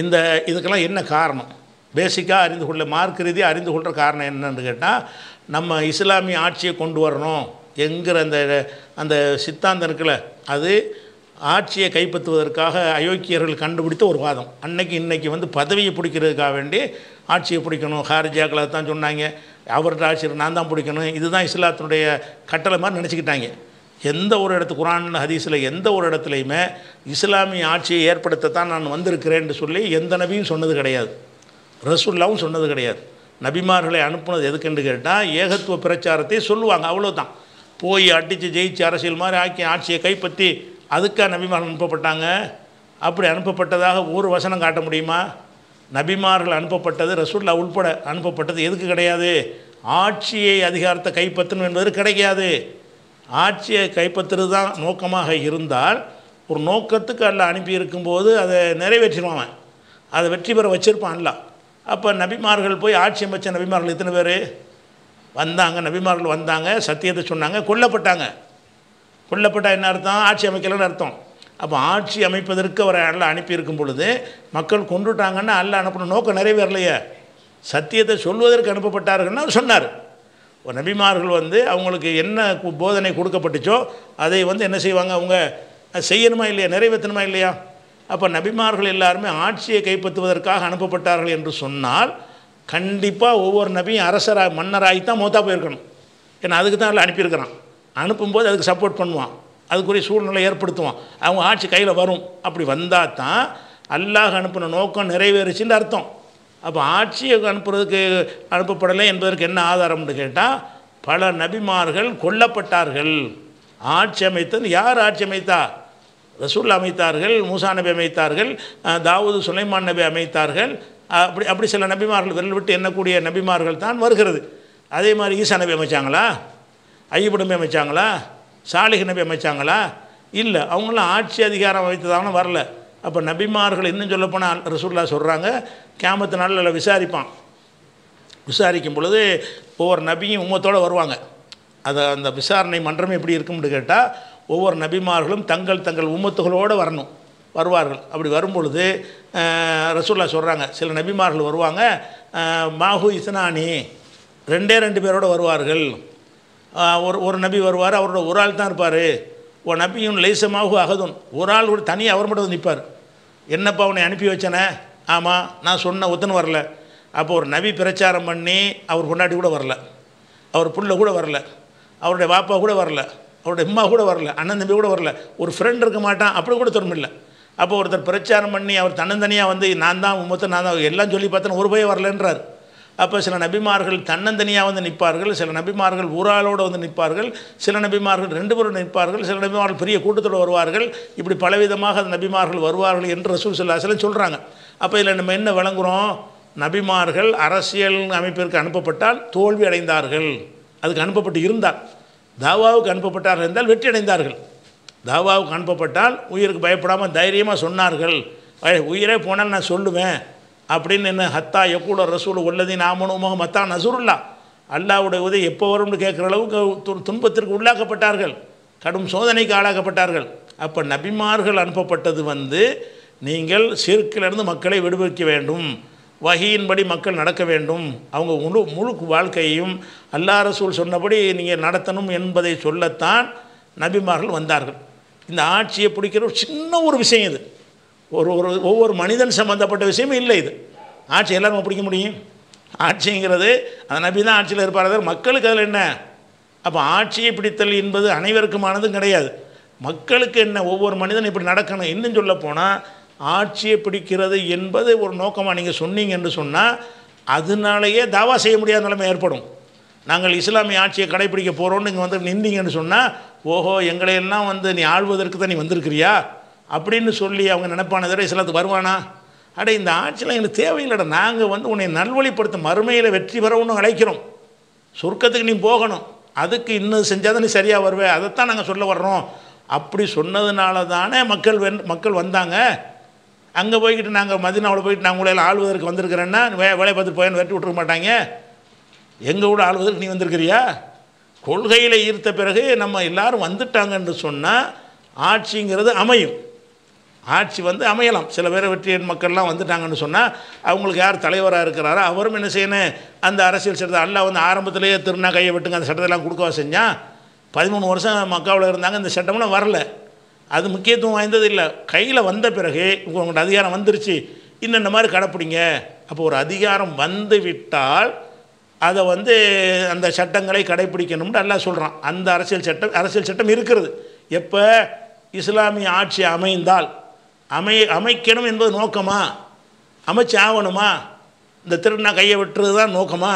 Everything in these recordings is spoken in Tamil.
இந்த இதுக்கெல்லாம் என்ன காரணம் பேசிக்காக அறிந்து கொள்ள மார்க் ரீதியாக அறிந்து கொள்கிற காரணம் என்னன்னு கேட்டால் நம்ம இஸ்லாமிய ஆட்சியை கொண்டு வரணும் என்கிற அந்த அந்த சித்தாந்தம் இருக்குல்ல அது ஆட்சியை கைப்பற்றுவதற்காக அயோக்கியர்கள் கண்டுபிடித்த ஒரு வாதம் அன்னைக்கு இன்றைக்கி வந்து பதவியை பிடிக்கிறதுக்காக வேண்டி ஆட்சியை பிடிக்கணும் ஹாரிஜாக்களை தான் சொன்னாங்க அவர்கிட்ட ஆட்சியர் நான் தான் பிடிக்கணும் இதுதான் இஸ்லாத்தினுடைய கட்டளை மாதிரி நினச்சிக்கிட்டாங்க எந்த ஒரு இடத்து குரான் ஹதீஸில் எந்த ஒரு இடத்துலையுமே இஸ்லாமிய ஆட்சியை ஏற்படுத்தத்தான் நான் வந்திருக்கிறேன்னு சொல்லி எந்த நபியும் சொன்னது கிடையாது ரசுல்லாவும் சொன்னது கிடையாது நபிமார்களை அனுப்புனது எதுக்குன்னு கேட்டால் ஏகத்துவ பிரச்சாரத்தை சொல்லுவாங்க அவ்வளோதான் போய் அடித்து ஜெயிச்சு அரசியல் மாதிரி ஆக்கி ஆட்சியை கைப்பற்றி அதுக்காக நபிமார்கள் அனுப்பப்பட்டாங்க அப்படி அனுப்பப்பட்டதாக ஒரு வசனம் காட்ட முடியுமா நபிமார்கள் அனுப்பப்பட்டது ரசூல்லா உள்பட அனுப்பப்பட்டது எதுக்கு கிடையாது ஆட்சியை அதிகாரத்தை கைப்பற்றணும் என்பது கிடைக்காது ஆட்சியை கைப்பற்றுறது தான் நோக்கமாக இருந்தால் ஒரு நோக்கத்துக்கு அல்ல அனுப்பி இருக்கும்போது அதை நிறைவேற்றிடுவான் அதை வெற்றி பெற வச்சிருப்பான்ல அப்போ நபிமார்கள் போய் ஆட்சி அமைச்ச நபிமார்கள் எத்தனை பேர் வந்தாங்க நபிமார்கள் வந்தாங்க சத்தியத்தை சொன்னாங்க கொல்லப்பட்டாங்க கொல்லப்பட்டால் என்ன அர்த்தம் ஆட்சி அமைக்கலன்னு அர்த்தம் அப்போ ஆட்சி அமைப்பதற்கு அவரை அல்ல அனுப்பியிருக்கும் பொழுது மக்கள் கொண்டுட்டாங்கன்னா அல்ல அனுப்பின நோக்கம் நிறைவேறலையே சத்தியத்தை சொல்வதற்கு அவர் சொன்னார் நபிமார்கள் வந்து அவங்களுக்கு என்ன போதனை கொடுக்கப்பட்டுச்சோ அதை வந்து என்ன செய்வாங்க அவங்க செய்யணுமா இல்லையா நிறைவேற்றணுமா இல்லையா அப்போ நபிமார்கள் எல்லாருமே ஆட்சியை கைப்பற்றுவதற்காக அனுப்பப்பட்டார்கள் என்று சொன்னால் கண்டிப்பாக ஒவ்வொரு நபியும் அரசராக மன்னராகி தான் மூத்தா போயிருக்கணும் ஏன்னா அதுக்கு தான் அதில் அனுப்பியிருக்கிறான் அனுப்பும்போது அதுக்கு சப்போர்ட் பண்ணுவான் அதுக்குரிய சூழ்நிலை ஏற்படுத்துவான் அவங்க ஆட்சி கையில் வரும் அப்படி வந்தால் தான் அல்லாஹ் அனுப்பின நோக்கம் நிறைவேறுச்சுன்னு அர்த்தம் அப்போ ஆட்சியை அனுப்புறதுக்கு அனுப்பப்படலை என்பதற்கு என்ன ஆதாரம்னு கேட்டால் பல நபிமார்கள் கொல்லப்பட்டார்கள் ஆட்சி அமைத்தது யார் ஆட்சி அமைத்தா ரசூல் அமைத்தார்கள் மூசா நபி அமைத்தார்கள் தாவூது சுலைமான் நபி அமைத்தார்கள் அப்படி அப்படி சில நபிமார்கள் விரல் விட்டு எண்ணக்கூடிய நபிமார்கள் தான் வருகிறது அதே மாதிரி ஈசா நபி அமைச்சாங்களா ஐயப்படமே அமைச்சாங்களா சாலிக நபி அமைச்சாங்களா இல்லை அவங்களாம் ஆட்சி அதிகாரம் வைத்ததாகனு வரல அப்போ நபிமார்கள் இன்னும் சொல்லப்போனால் ரசூல்லா சொல்கிறாங்க கேமத்து நாளில் விசாரிப்பான் விசாரிக்கும் பொழுது ஒவ்வொரு நபியும் உம்மத்தோடு வருவாங்க அதை அந்த விசாரணை மன்றம் எப்படி இருக்கும்னு கேட்டால் ஒவ்வொரு நபிமார்களும் தங்கள் தங்கள் உம்மத்துகளோடு வரணும் வருவார்கள் அப்படி வரும்பொழுது ரசூல்லா சொல்கிறாங்க சில நபிமார்கள் வருவாங்க மாஹு இஸ்னானி ரெண்டே ரெண்டு பேரோடு வருவார்கள் ஒரு ஒரு நபி வருவார் அவரோட ஒரு ஆள் தான் இருப்பார் ஓ நபியும் லைசமாக அகதும் ஒரு ஆள் கூட தனியாக அவர் மட்டும் நிற்பார் என்னப்பா அவனை அனுப்பி வச்சனே ஆமாம் நான் சொன்ன ஒத்துன்னு வரல அப்போ ஒரு நபி பிரச்சாரம் பண்ணி அவர் கொண்டாடி கூட வரல அவர் புள்ள கூட வரல அவருடைய பாப்பா கூட வரல அவருடைய அம்மா கூட வரல அண்ணன் தம்பி கூட வரல ஒரு ஃப்ரெண்ட் இருக்க மாட்டான் அப்படி கூட இல்லை அப்போ ஒருத்தர் பிரச்சாரம் பண்ணி அவர் தன்னந்தனியாக வந்து நான் தான் மொத்தம் நான் தான் எல்லாம் சொல்லி பார்த்தேன்னு ஒரு போய் வரலன்றார் அப்போ சில நபிமார்கள் தன்னந்தனியாக வந்து நிற்பார்கள் சில நபிமார்கள் ஊராளோடு வந்து நிற்பார்கள் சில நபிமார்கள் ரெண்டு பேரும் நிற்பார்கள் சில நபிமார்கள் பெரிய கூட்டத்தோடு வருவார்கள் இப்படி பலவிதமாக அந்த நபிமார்கள் வருவார்கள் என்று ரசூல் சில சொல்கிறாங்க அப்போ இதில் நம்ம என்ன வழங்குகிறோம் நபிமார்கள் அரசியல் அமைப்பிற்கு அனுப்பப்பட்டால் தோல்வி அடைந்தார்கள் அதுக்கு அனுப்பப்பட்டு இருந்தால் தாவாவுக்கு அனுப்பப்பட்டார்கள் என்றால் வெற்றி அடைந்தார்கள் தாவாவுக்கு அனுப்பப்பட்டால் உயிருக்கு பயப்படாமல் தைரியமாக சொன்னார்கள் உயிரே போனால் நான் சொல்லுவேன் அப்படின்னு என்ன ஹத்தா எக்கூட ரசூல் உள்ளதி நாமனுமாக மத்தா நசூருல்லா அல்லாவுடைய உதவி எப்போ வரும்னு கேட்குற அளவுக்கு துன்பத்திற்கு உள்ளாக்கப்பட்டார்கள் கடும் சோதனைக்கு ஆளாக்கப்பட்டார்கள் அப்போ நபிமார்கள் அனுப்பப்பட்டது வந்து நீங்கள் சிறுக்கிலிருந்து மக்களை விடுவிக்க வேண்டும் வகையின்படி மக்கள் நடக்க வேண்டும் அவங்க முழு முழு வாழ்க்கையையும் அல்லா ரசூல் சொன்னபடி நீங்கள் நடத்தணும் என்பதை சொல்லத்தான் நபிமார்கள் வந்தார்கள் இந்த ஆட்சியை பிடிக்கிற ஒரு சின்ன ஒரு விஷயம் இது ஒரு ஒரு ஒவ்வொரு மனிதன் சம்மந்தப்பட்ட விஷயமும் இல்லை இது ஆட்சி எல்லோரும் பிடிக்க முடியும் ஆட்சிங்கிறது அந்த நபி தான் ஆட்சியில் இருப்பார் மக்களுக்கு அதில் என்ன அப்போ ஆட்சியை பிடித்தல் என்பது அனைவருக்குமானதும் கிடையாது மக்களுக்கு என்ன ஒவ்வொரு மனிதன் இப்படி நடக்கணும் இன்னும் சொல்ல போனால் ஆட்சியை பிடிக்கிறது என்பது ஒரு நோக்கமாக நீங்கள் சொன்னீங்க என்று சொன்னால் அதனாலேயே தாவா செய்ய முடியாத நிலைமை ஏற்படும் நாங்கள் இஸ்லாமிய ஆட்சியை கடைபிடிக்க போகிறோன்னு இங்கே வந்து நின்றீங்கன்னு சொன்னால் ஓஹோ எங்களையெல்லாம் வந்து நீ ஆழ்வதற்கு தான் நீ வந்திருக்கிறியா அப்படின்னு சொல்லி அவங்க நினைப்பான தடவை இஸ்லாத்து வருவானா அட இந்த ஆட்சியில் எங்களுக்கு தேவையில்லைடா நாங்கள் வந்து உன்னை நல்வழிப்படுத்த மறுமையில் வெற்றி பெறவுன்னு அழைக்கிறோம் சொர்க்கத்துக்கு நீ போகணும் அதுக்கு இன்னும் செஞ்சால் தான் நீ சரியாக வருவே அதைத்தான் நாங்கள் சொல்ல வர்றோம் அப்படி சொன்னதுனால தானே மக்கள் வென் மக்கள் வந்தாங்க அங்கே போய்கிட்டு நாங்கள் மதினாவில் போயிட்டு நாங்கள் உங்களையில் ஆள்வதற்கு வந்திருக்கிறேன்னா வே வேலை பார்த்து போய் வெட்டி விட்டுருக்க மாட்டாங்க எங்கள் கூட ஆள்வதற்கு நீ வந்திருக்கிறியா கொள்கையில் ஈர்த்த பிறகு நம்ம எல்லோரும் வந்துட்டாங்கன்னு சொன்னால் ஆட்சிங்கிறது அமையும் ஆட்சி வந்து அமையலாம் சில பேர் வெற்றியன் மக்கள்லாம் வந்துட்டாங்கன்னு சொன்னால் அவங்களுக்கு யார் தலைவராக இருக்கிறாரோ அவரும் என்ன செய்யணும் அந்த அரசியல் சட்டத்தை அல்லா வந்து ஆரம்பத்திலேயே திருநா கையை விட்டுங்க அந்த சட்டத்தெல்லாம் கொடுக்கவா செஞ்சால் பதிமூணு வருஷம் மக்காவில் இருந்தாங்க இந்த சட்டம்லாம் வரல அது முக்கியத்துவம் வாய்ந்தது இல்லை கையில் வந்த பிறகு உங்கள்கிட்ட அதிகாரம் வந்துருச்சு இன்னென்ன மாதிரி கடைப்பிடிங்க அப்போ ஒரு அதிகாரம் வந்து விட்டால் அதை வந்து அந்த சட்டங்களை கடைப்பிடிக்கணும்னு எல்லாம் சொல்கிறான் அந்த அரசியல் சட்டம் அரசியல் சட்டம் இருக்கிறது எப்போ இஸ்லாமிய ஆட்சி அமைந்தால் அமை அமைக்கணும் என்பது நோக்கமா அமைச்சு ஆகணுமா இந்த திருட்டுனா கையை விட்டுறது தான் நோக்கமா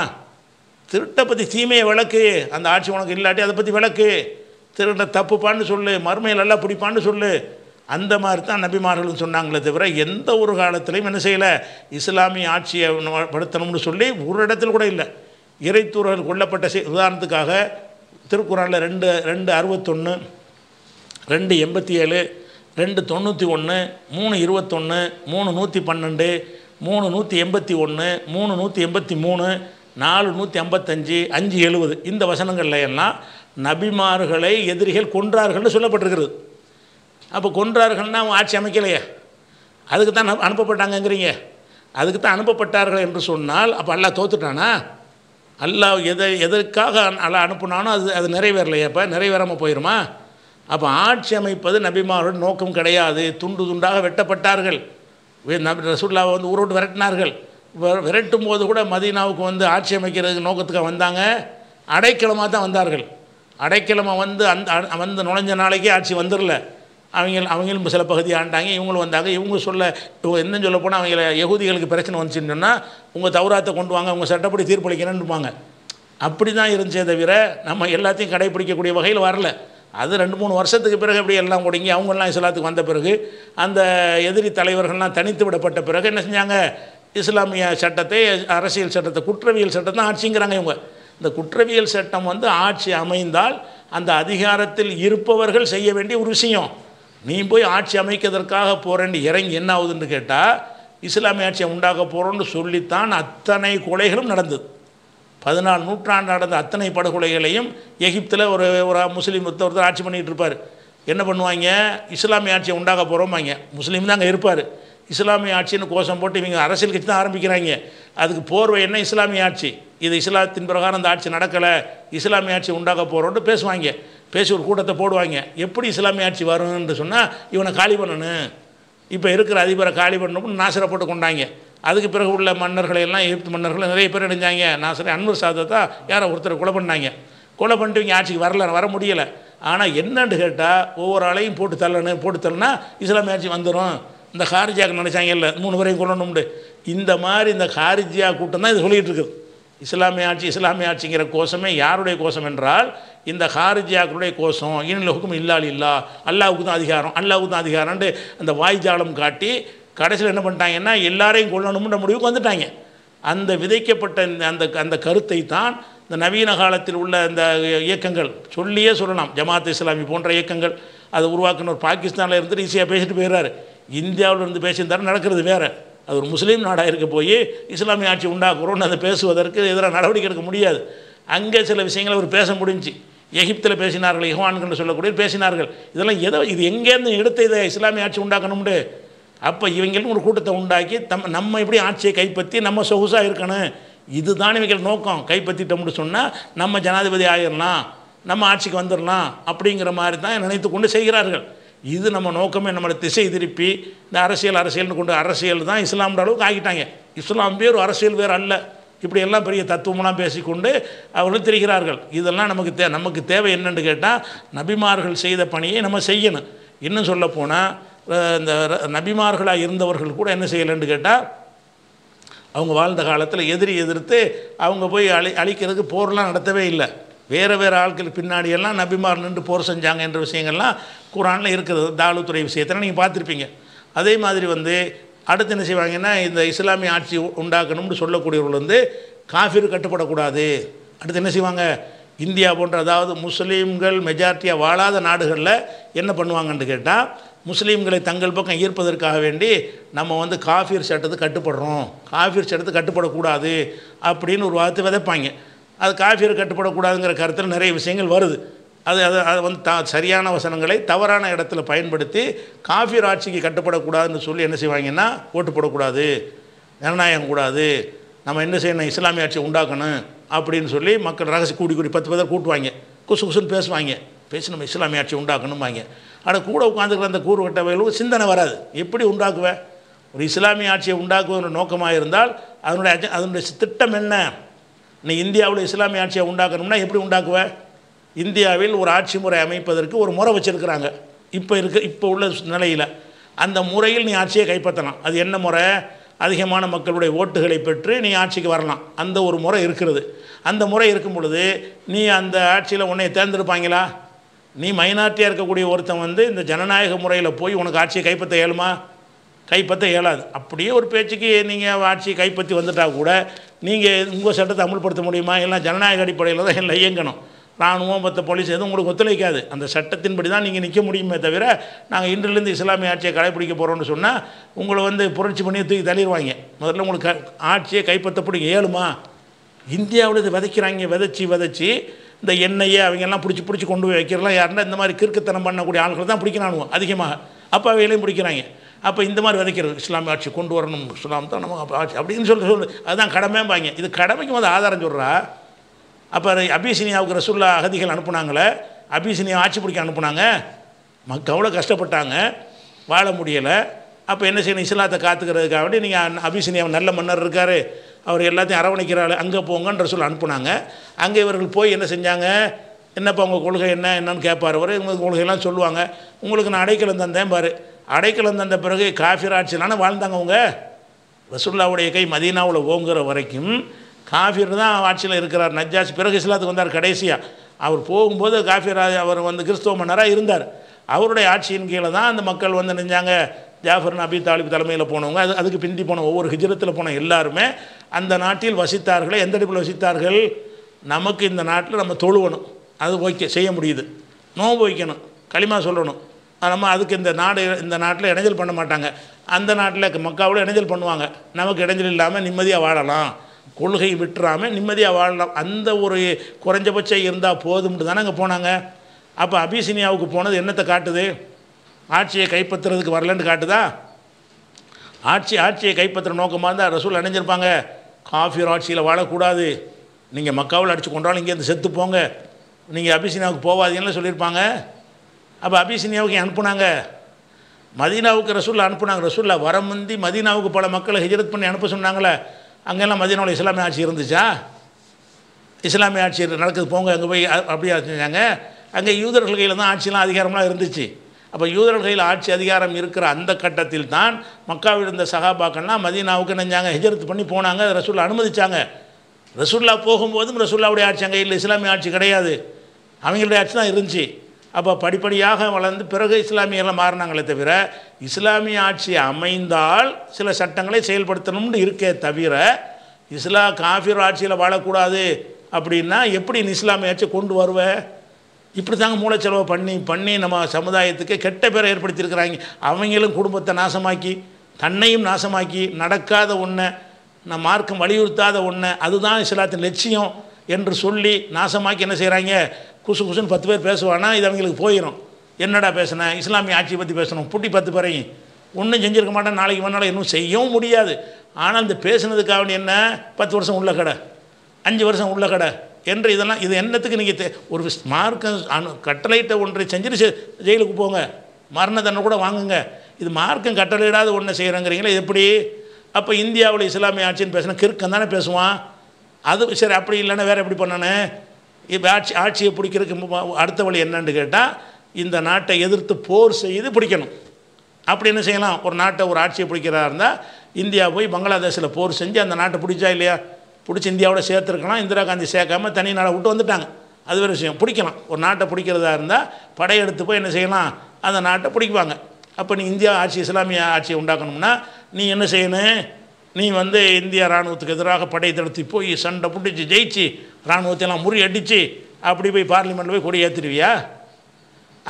திருட்டை பற்றி தீமையை விளக்கு அந்த ஆட்சி உனக்கு இல்லாட்டி அதை பற்றி விளக்கு திருட்டை தப்புப்பான்னு சொல்லு மருமையில் நல்லா பிடிப்பான்னு சொல்லு அந்த மாதிரி தான் நபிமார்களும் சொன்னாங்களே தவிர எந்த ஒரு காலத்திலையும் என்ன செய்யலை இஸ்லாமிய ஆட்சியை படுத்தணும்னு சொல்லி ஒரு இடத்துல கூட இல்லை இறைத்தூர்கள் கொல்லப்பட்ட உதாரணத்துக்காக திருக்குறளில் ரெண்டு ரெண்டு அறுபத்தொன்று ரெண்டு எண்பத்தி ஏழு ரெண்டு தொண்ணூற்றி ஒன்று மூணு இருபத்தொன்று மூணு நூற்றி பன்னெண்டு மூணு நூற்றி எண்பத்தி ஒன்று மூணு நூற்றி எண்பத்தி மூணு நாலு நூற்றி ஐம்பத்தஞ்சு அஞ்சு எழுபது இந்த வசனங்கள்ல எல்லாம் நபிமார்களை எதிரிகள் கொன்றார்கள்னு சொல்லப்பட்டிருக்கிறது அப்போ கொன்றார்கள்னா அவங்க ஆட்சி அமைக்கலையே அதுக்கு தான் அனுப்பப்பட்டாங்கங்கிறீங்க அதுக்கு தான் அனுப்பப்பட்டார்கள் என்று சொன்னால் அப்போ அல்லா தோத்துட்டானா அல்லாஹ் எதை எதற்காக அல்லா அனுப்புனானோ அது அது நிறைவேறலையே அப்போ நிறைவேறாமல் போயிடுமா அப்போ ஆட்சி அமைப்பது நபிமாரோட நோக்கம் கிடையாது துண்டு துண்டாக வெட்டப்பட்டார்கள் நபி ரசுல்லாவை வந்து ஊரோட்டு விரட்டினார்கள் விரட்டும் போது கூட மதீனாவுக்கு வந்து ஆட்சி அமைக்கிறதுக்கு நோக்கத்துக்காக வந்தாங்க அடைக்கலமாக தான் வந்தார்கள் அடைக்கலமாக வந்து அந்த வந்து நுழைஞ்ச நாளைக்கே ஆட்சி வந்துடல அவங்க அவங்களும் சில பகுதி ஆண்டாங்க இவங்களும் வந்தாங்க இவங்க சொல்ல இவங்க என்ன சொல்ல போனால் அவங்கள எகுதிகளுக்கு பிரச்சனை வந்துச்சுன்னு சொன்னால் உங்கள் தௌராத்தை கொண்டு வாங்க உங்கள் சட்டப்படி தீர்ப்பளிக்கணும்பாங்க அப்படி தான் இருந்துச்சே தவிர நம்ம எல்லாத்தையும் கடைப்பிடிக்கக்கூடிய வகையில் வரல அது ரெண்டு மூணு வருஷத்துக்கு பிறகு எப்படி எல்லாம் கொடுங்கி அவங்கெல்லாம் இஸ்லாத்துக்கு வந்த பிறகு அந்த எதிரி தலைவர்கள்லாம் தனித்து விடப்பட்ட பிறகு என்ன செஞ்சாங்க இஸ்லாமிய சட்டத்தை அரசியல் சட்டத்தை குற்றவியல் சட்டத்தை ஆட்சிங்கிறாங்க இவங்க இந்த குற்றவியல் சட்டம் வந்து ஆட்சி அமைந்தால் அந்த அதிகாரத்தில் இருப்பவர்கள் செய்ய வேண்டிய ஒரு விஷயம் நீ போய் ஆட்சி அமைக்கிறதற்காக போகிறேன்னு இறங்கி என்ன ஆகுதுன்னு கேட்டால் இஸ்லாமிய ஆட்சியை உண்டாக்க போகிறோன்னு சொல்லித்தான் அத்தனை கொலைகளும் நடந்தது பதினாலு நூற்றாண்டு நடந்த அத்தனை படுகொலைகளையும் எகிப்தில் ஒரு ஒரு முஸ்லீம் ஒருத்தர் ஆட்சி பண்ணிகிட்டு இருப்பார் என்ன பண்ணுவாங்க இஸ்லாமிய ஆட்சியை உண்டாக போகிறோம்பாங்க முஸ்லீம் தான் அங்கே இருப்பார் இஸ்லாமிய ஆட்சின்னு கோஷம் போட்டு இவங்க அரசியல் கட்சி தான் ஆரம்பிக்கிறாங்க அதுக்கு போர்வை என்ன இஸ்லாமிய ஆட்சி இது இஸ்லாத்தின் பிரகாரம் அந்த ஆட்சி நடக்கலை இஸ்லாமிய ஆட்சி உண்டாக போகிறோன்ட்டு பேசுவாங்க பேசி ஒரு கூட்டத்தை போடுவாங்க எப்படி இஸ்லாமிய ஆட்சி வரும்னு சொன்னால் இவனை காலி பண்ணணும் இப்போ இருக்கிற அதிபரை காலி பண்ணணும்னு நாசிரப்பட்டு கொண்டாங்க அதுக்கு பிறகு உள்ள மன்னர்கள் எல்லாம் எகிப்து மன்னர்கள் நிறைய பேர் அடைஞ்சாங்க நான் சரி அன்வர் சாதத்தை யாரோ ஒருத்தர் கொலை பண்ணாங்க கொலை பண்ணிட்டு இங்கே ஆட்சிக்கு வரல வர முடியலை ஆனால் என்னன்னு கேட்டால் ஒவ்வொரு ஆளையும் போட்டு தள்ளணும் போட்டு தள்ளனா இஸ்லாமிய ஆட்சி வந்துடும் இந்த ஹாரிஜியாக நினச்சாங்க இல்லை மூணு பேரையும் உண்டு இந்த மாதிரி இந்த ஹாரிஜியா கூட்டம் தான் இது சொல்லிகிட்டு இருக்குது இஸ்லாமிய ஆட்சி இஸ்லாமிய ஆட்சிங்கிற கோஷமே யாருடைய கோஷம் என்றால் இந்த ஹாரிஜியாக்களுடைய கோஷம் இன்னும் ஹுக்கும் இல்லால் இல்லா அல்லாவுக்கு தான் அதிகாரம் அல்லாவுக்கு தான் அதிகாரம்ன்ட்டு அந்த வாய்ஜாலம் காட்டி கடைசியில் என்ன பண்ணிட்டாங்கன்னா எல்லாரையும் கொள்ளணும்ன்ற முடிவுக்கு வந்துட்டாங்க அந்த விதைக்கப்பட்ட அந்த அந்த கருத்தை தான் இந்த நவீன காலத்தில் உள்ள அந்த இயக்கங்கள் சொல்லியே சொல்லலாம் ஜமாத் இஸ்லாமி போன்ற இயக்கங்கள் அதை உருவாக்கினோர் பாகிஸ்தானில் இருந்துட்டு ஈஸியாக பேசிட்டு போயிடுறாரு இந்தியாவில் இருந்து பேசியிருந்தார் நடக்கிறது வேறு அது ஒரு முஸ்லீம் நாடாக இருக்க போய் இஸ்லாமிய ஆட்சி உண்டாக்குறோம்னு அதை பேசுவதற்கு எதிராக நடவடிக்கை எடுக்க முடியாது அங்கே சில விஷயங்களை அவர் பேச முடிஞ்சு எகிப்தில் பேசினார்கள் இஹ்வான்கள் சொல்லக்கூடிய பேசினார்கள் இதெல்லாம் எதோ இது எங்கேருந்து எடுத்து இதை இஸ்லாமிய ஆட்சி உண்டாக்கணும்னு அப்போ இவங்களும் ஒரு கூட்டத்தை உண்டாக்கி தம் நம்ம எப்படி ஆட்சியை கைப்பற்றி நம்ம சொகுசாக இருக்கணும் இதுதான் இவங்கள் நோக்கம் கைப்பற்றிட்டோம்னு சொன்னால் நம்ம ஜனாதிபதி ஆகிடலாம் நம்ம ஆட்சிக்கு வந்துடலாம் அப்படிங்கிற மாதிரி தான் நினைத்து கொண்டு செய்கிறார்கள் இது நம்ம நோக்கமே நம்மளை திசை திருப்பி இந்த அரசியல் அரசியல்னு கொண்டு அரசியல் தான் இஸ்லாம்ன்ற அளவுக்கு ஆகிட்டாங்க இஸ்லாம் பேர் அரசியல் பேர் அல்ல இப்படியெல்லாம் பெரிய தத்துவமெல்லாம் பேசிக்கொண்டு அவர்கள் திரிகிறார்கள் இதெல்லாம் நமக்கு தே நமக்கு தேவை என்னென்னு கேட்டால் நபிமார்கள் செய்த பணியை நம்ம செய்யணும் இன்னும் சொல்லப்போனால் இந்த நபிமார்களாக இருந்தவர்கள் கூட என்ன செய்யலைன்னு கேட்டால் அவங்க வாழ்ந்த காலத்தில் எதிரி எதிர்த்து அவங்க போய் அழி அழிக்கிறதுக்கு போர்லாம் நடத்தவே இல்லை வேறு வேறு ஆட்கள் பின்னாடியெல்லாம் நபிமார் நின்று போர் செஞ்சாங்க என்ற விஷயங்கள்லாம் குரானில் இருக்கிறது தாலுத்துறை விஷயத்தில் நீங்கள் பார்த்துருப்பீங்க அதே மாதிரி வந்து அடுத்து என்ன செய்வாங்கன்னா இந்த இஸ்லாமிய ஆட்சி உண்டாக்கணும்னு சொல்லக்கூடியவர்கள் வந்து காஃபிர் கட்டுப்படக்கூடாது அடுத்து என்ன செய்வாங்க இந்தியா போன்ற அதாவது முஸ்லீம்கள் மெஜாரிட்டியாக வாழாத நாடுகளில் என்ன பண்ணுவாங்கன்னு கேட்டால் முஸ்லீம்களை தங்கள் பக்கம் ஈர்ப்பதற்காக வேண்டி நம்ம வந்து காஃபீர் சட்டத்தை கட்டுப்படுறோம் காஃபீர் சட்டத்தை கட்டுப்படக்கூடாது அப்படின்னு ஒரு வார்த்தை விதைப்பாங்க அது காஃபீர் கட்டுப்படக்கூடாதுங்கிற கருத்தில் நிறைய விஷயங்கள் வருது அது அது அது வந்து த சரியான வசனங்களை தவறான இடத்துல பயன்படுத்தி காஃபீர் ஆட்சிக்கு கட்டுப்படக்கூடாதுன்னு சொல்லி என்ன செய்வாங்கன்னா ஓட்டு போடக்கூடாது ஜனநாயகம் கூடாது நம்ம என்ன செய்யணும் இஸ்லாமிய ஆட்சியை உண்டாக்கணும் அப்படின்னு சொல்லி மக்கள் ரகசிய கூடி கூடி பத்து பேர் கூட்டுவாங்க குசு குசுன்னு பேசுவாங்க பேசி நம்ம இஸ்லாமிய ஆட்சி உண்டாக்கணும்பாங்க ஆனால் கூட உட்காந்துக்கிற அந்த கூறுகட்டவைகளுக்கு சிந்தனை வராது எப்படி உண்டாக்குவேன் ஒரு இஸ்லாமிய ஆட்சியை உண்டாக்குவதற்கு நோக்கமாக இருந்தால் அதனுடைய அதனுடைய திட்டம் என்ன நீ இந்தியாவில் இஸ்லாமிய ஆட்சியை உண்டாக்கணும்னா எப்படி உண்டாக்குவேன் இந்தியாவில் ஒரு ஆட்சி முறை அமைப்பதற்கு ஒரு முறை வச்சுருக்கிறாங்க இப்போ இருக்க இப்போ உள்ள நிலையில் அந்த முறையில் நீ ஆட்சியை கைப்பற்றலாம் அது என்ன முறை அதிகமான மக்களுடைய ஓட்டுகளை பெற்று நீ ஆட்சிக்கு வரலாம் அந்த ஒரு முறை இருக்கிறது அந்த முறை இருக்கும் பொழுது நீ அந்த ஆட்சியில் உன்னை தேர்ந்தெடுப்பாங்களா நீ மைனாரிட்டியாக இருக்கக்கூடிய ஒருத்தன் வந்து இந்த ஜனநாயக முறையில் போய் உனக்கு ஆட்சியை கைப்பற்ற இயலுமா கைப்பற்ற இயலாது அப்படியே ஒரு பேச்சுக்கு நீங்கள் ஆட்சியை கைப்பற்றி வந்துட்டால் கூட நீங்கள் உங்கள் சட்டத்தை அமல்படுத்த முடியுமா எல்லாம் ஜனநாயக அடிப்படையில் தான் எல்லாம் இயங்கணும் இராணுவம் மற்ற போலீஸ் எதுவும் உங்களுக்கு ஒத்துழைக்காது அந்த சட்டத்தின்படி தான் நீங்கள் நிற்க முடியுமே தவிர நாங்கள் இன்றிலிருந்து இஸ்லாமிய ஆட்சியை கடைப்பிடிக்க போகிறோம்னு சொன்னால் உங்களை வந்து புரட்சி பண்ணி தூக்கி தள்ளிடுவாங்க முதல்ல உங்களுக்கு ஆட்சியை கைப்பற்றப்படி ஏழுமா இந்தியாவில் இது விதைக்கிறாங்க விதைச்சி விதைச்சி இந்த எண்ணெயை அவங்கெல்லாம் பிடிச்சி பிடிச்சி கொண்டு போய் வைக்கிறலாம் யாருன்னா இந்த மாதிரி கிறுக்குத்தனம் பண்ணக்கூடிய ஆள்கள் தான் பிடிக்கணும் அதிகமாக அப்போ அவங்களையும் பிடிக்கிறாங்க அப்போ இந்த மாதிரி விதைக்கிறது இஸ்லாமிய ஆட்சி கொண்டு வரணும் இஸ்லாம் தான் நம்ம ஆட்சி அப்படின்னு சொல்லி சொல்லு அதுதான் பாங்க இது கடமைக்கும் வந்து ஆதாரம் சொல்கிறா அப்போ அபிசினியாவுக்கு ரசுல்லா அகதிகள் அனுப்புனாங்களே அபிசினியா ஆட்சி பிடிக்க அனுப்புனாங்க மக்கள் அவ்வளோ கஷ்டப்பட்டாங்க வாழ முடியலை அப்போ என்ன செய்யணும் இஸ்லாத்தை காத்துக்கிறதுக்காக வேண்டி நீங்கள் அபிசினியம் நல்ல மன்னர் இருக்கார் அவர் எல்லாத்தையும் அரவணைக்கிறாள் அங்கே போங்கன்ற சொல்லி அனுப்புனாங்க அங்கே இவர்கள் போய் என்ன செஞ்சாங்க என்னப்பா உங்கள் கொள்கை என்ன என்னன்னு கேட்பார் அவர் உங்கள் கொள்கையெல்லாம் சொல்லுவாங்க உங்களுக்கு நான் அடைக்கலம் தந்தேன் பாரு அடைக்கலம் தந்த பிறகு காஃபிர் ஆட்சியிலான வாழ்ந்தாங்க அவங்க ரசுல்லாவுடைய கை மதீனாவில் ஓங்குற வரைக்கும் காஃபிர் தான் ஆட்சியில் இருக்கிறார் நஜாஸ் பிறகு இஸ்லாத்துக்கு வந்தார் கடைசியாக அவர் போகும்போது காஃபிர் அவர் வந்து கிறிஸ்துவ மன்னராக இருந்தார் அவருடைய ஆட்சியின் கீழே தான் அந்த மக்கள் வந்து நினைஞ்சாங்க ஜாஃபர் நபி தாலிப் தலைமையில் போனவங்க அது அதுக்கு பிந்தி போன ஒவ்வொரு ஹிஜரத்தில் போன எல்லாருமே அந்த நாட்டில் வசித்தார்களே எந்த இடத்தில் வசித்தார்கள் நமக்கு இந்த நாட்டில் நம்ம தொழுவணும் அது ஓகே செய்ய முடியுது நோன்பு வைக்கணும் களிமா சொல்லணும் நம்ம அதுக்கு இந்த நாடு இந்த நாட்டில் இடைஞ்சல் பண்ண மாட்டாங்க அந்த நாட்டில் மக்காவோட இடைஞ்சல் பண்ணுவாங்க நமக்கு இடைஞ்சல் இல்லாமல் நிம்மதியாக வாழலாம் கொள்கை விட்டுறாமல் நிம்மதியாக வாழலாம் அந்த ஒரு குறைஞ்சபட்சம் இருந்தால் போதும்ட்டு தானே அங்கே போனாங்க அப்போ அபிசினியாவுக்கு போனது என்னத்தை காட்டுது ஆட்சியை கைப்பற்றுறதுக்கு வரலன்னு காட்டுதா ஆட்சி ஆட்சியை கைப்பற்றுற நோக்கமாக இருந்தால் ரசூல் அணிஞ்சிருப்பாங்க காஃபியர் ஆட்சியில் வாழக்கூடாது நீங்கள் மக்காவில் அடித்து கொண்டாலும் இங்கேருந்து செத்து போங்க நீங்கள் அபிசினியாவுக்கு போவாதீங்கன்னு சொல்லியிருப்பாங்க அப்போ அபிசினியாவுக்கு அனுப்புனாங்க மதீனாவுக்கு ரசூலில் அனுப்புனாங்க ரசூலில் வர முந்தி மதீனாவுக்கு பல மக்களை ஹிஜரத் பண்ணி அனுப்ப சொன்னாங்களே அங்கெல்லாம் மதீனாவில் இஸ்லாமிய ஆட்சி இருந்துச்சா இஸ்லாமிய ஆட்சி நடக்குது போங்க அங்கே போய் அப்படியே செஞ்சாங்க அங்கே யூதர்கள் கையில் தான் ஆட்சியெலாம் அதிகாரம்லாம் இருந்துச்சு அப்போ யூதர்கள் ஆட்சி அதிகாரம் இருக்கிற அந்த கட்டத்தில் தான் மக்காவில் இருந்த சகாபாக்கள்லாம் மதீனாவுக்கு நெஞ்சாங்க ஹெஜரத் பண்ணி போனாங்க ரசூல்லா அனுமதித்தாங்க ரசூல்லா போகும்போதும் ரசூல்லாவுடைய ஆட்சி அங்கே இல்லை இஸ்லாமிய ஆட்சி கிடையாது அவங்களுடைய ஆட்சி தான் இருந்துச்சு அப்போ படிப்படியாக வளர்ந்து பிறகு இஸ்லாமியர்கள் மாறினாங்களே தவிர இஸ்லாமிய ஆட்சி அமைந்தால் சில சட்டங்களை செயல்படுத்தணும்னு இருக்கே தவிர இஸ்லா காஃபிர் ஆட்சியில் வாழக்கூடாது அப்படின்னா எப்படி இஸ்லாமிய ஆட்சி கொண்டு வருவேன் இப்படி தாங்க மூளைச்செலவை பண்ணி பண்ணி நம்ம சமுதாயத்துக்கு கெட்ட பேரை ஏற்படுத்தியிருக்கிறாங்க அவங்களும் குடும்பத்தை நாசமாக்கி தன்னையும் நாசமாக்கி நடக்காத ஒன்றை நம் மார்க்கம் வலியுறுத்தாத ஒன்று அதுதான் இஸ்லாத்தின் லட்சியம் என்று சொல்லி நாசமாக்கி என்ன செய்கிறாங்க குசு குசுன்னு பத்து பேர் பேசுவானா இது அவங்களுக்கு போயிடும் என்னடா பேசினேன் இஸ்லாமிய ஆட்சியை பற்றி பேசணும் புட்டி பத்து பேரையும் ஒன்றும் செஞ்சுருக்க மாட்டேன் நாளைக்கு வேணாலும் இன்னும் செய்யவும் முடியாது ஆனால் இந்த பேசுனதுக்காக என்ன பத்து வருஷம் உள்ள கடை அஞ்சு வருஷம் உள்ள கடை என்று இதெல்லாம் இது என்னத்துக்கு நீங்கள் ஒரு மார்க்க அனு கட்டளையிட்ட ஒன்றை செஞ்சுட்டு ஜெயிலுக்கு போங்க மரண தண்டனை கூட வாங்குங்க இது மார்க்கம் கட்டளையிடாத ஒன்று செய்கிறேங்கிறீங்களே எப்படி அப்போ இந்தியாவில் இஸ்லாமிய ஆட்சின்னு பேசுனா கிறுக்கம் தானே பேசுவான் அது சரி அப்படி இல்லைன்னா வேறு எப்படி பண்ணணும் இப்போ ஆட்சி ஆட்சியை பிடிக்கிறதுக்கு அடுத்த வழி என்னன்னு கேட்டால் இந்த நாட்டை எதிர்த்து போர் செய்து பிடிக்கணும் அப்படி என்ன செய்யலாம் ஒரு நாட்டை ஒரு ஆட்சியை பிடிக்கிறதா இருந்தால் இந்தியா போய் பங்களாதேஷில் போர் செஞ்சு அந்த நாட்டை பிடிச்சா இல்லையா பிடிச்சி இந்தியாவோட சேர்த்துருக்கலாம் இந்திரா காந்தி சேர்க்காம தனி நாளை விட்டு வந்துட்டாங்க அது ஒரு விஷயம் பிடிக்கலாம் ஒரு நாட்டை பிடிக்கிறதா இருந்தால் படையெடுத்து போய் என்ன செய்யலாம் அந்த நாட்டை பிடிக்குவாங்க அப்போ நீ இந்தியா ஆட்சி இஸ்லாமிய ஆட்சியை உண்டாக்கணும்னா நீ என்ன செய்யணும் நீ வந்து இந்தியா இராணுவத்துக்கு எதிராக படை தடுத்து போய் சண்டை பிடிச்சி ஜெயிச்சு இராணுவத்தையெல்லாம் முறியடித்து அப்படி போய் பார்லிமெண்ட்டில் போய் கொடி ஏற்றுடுவியா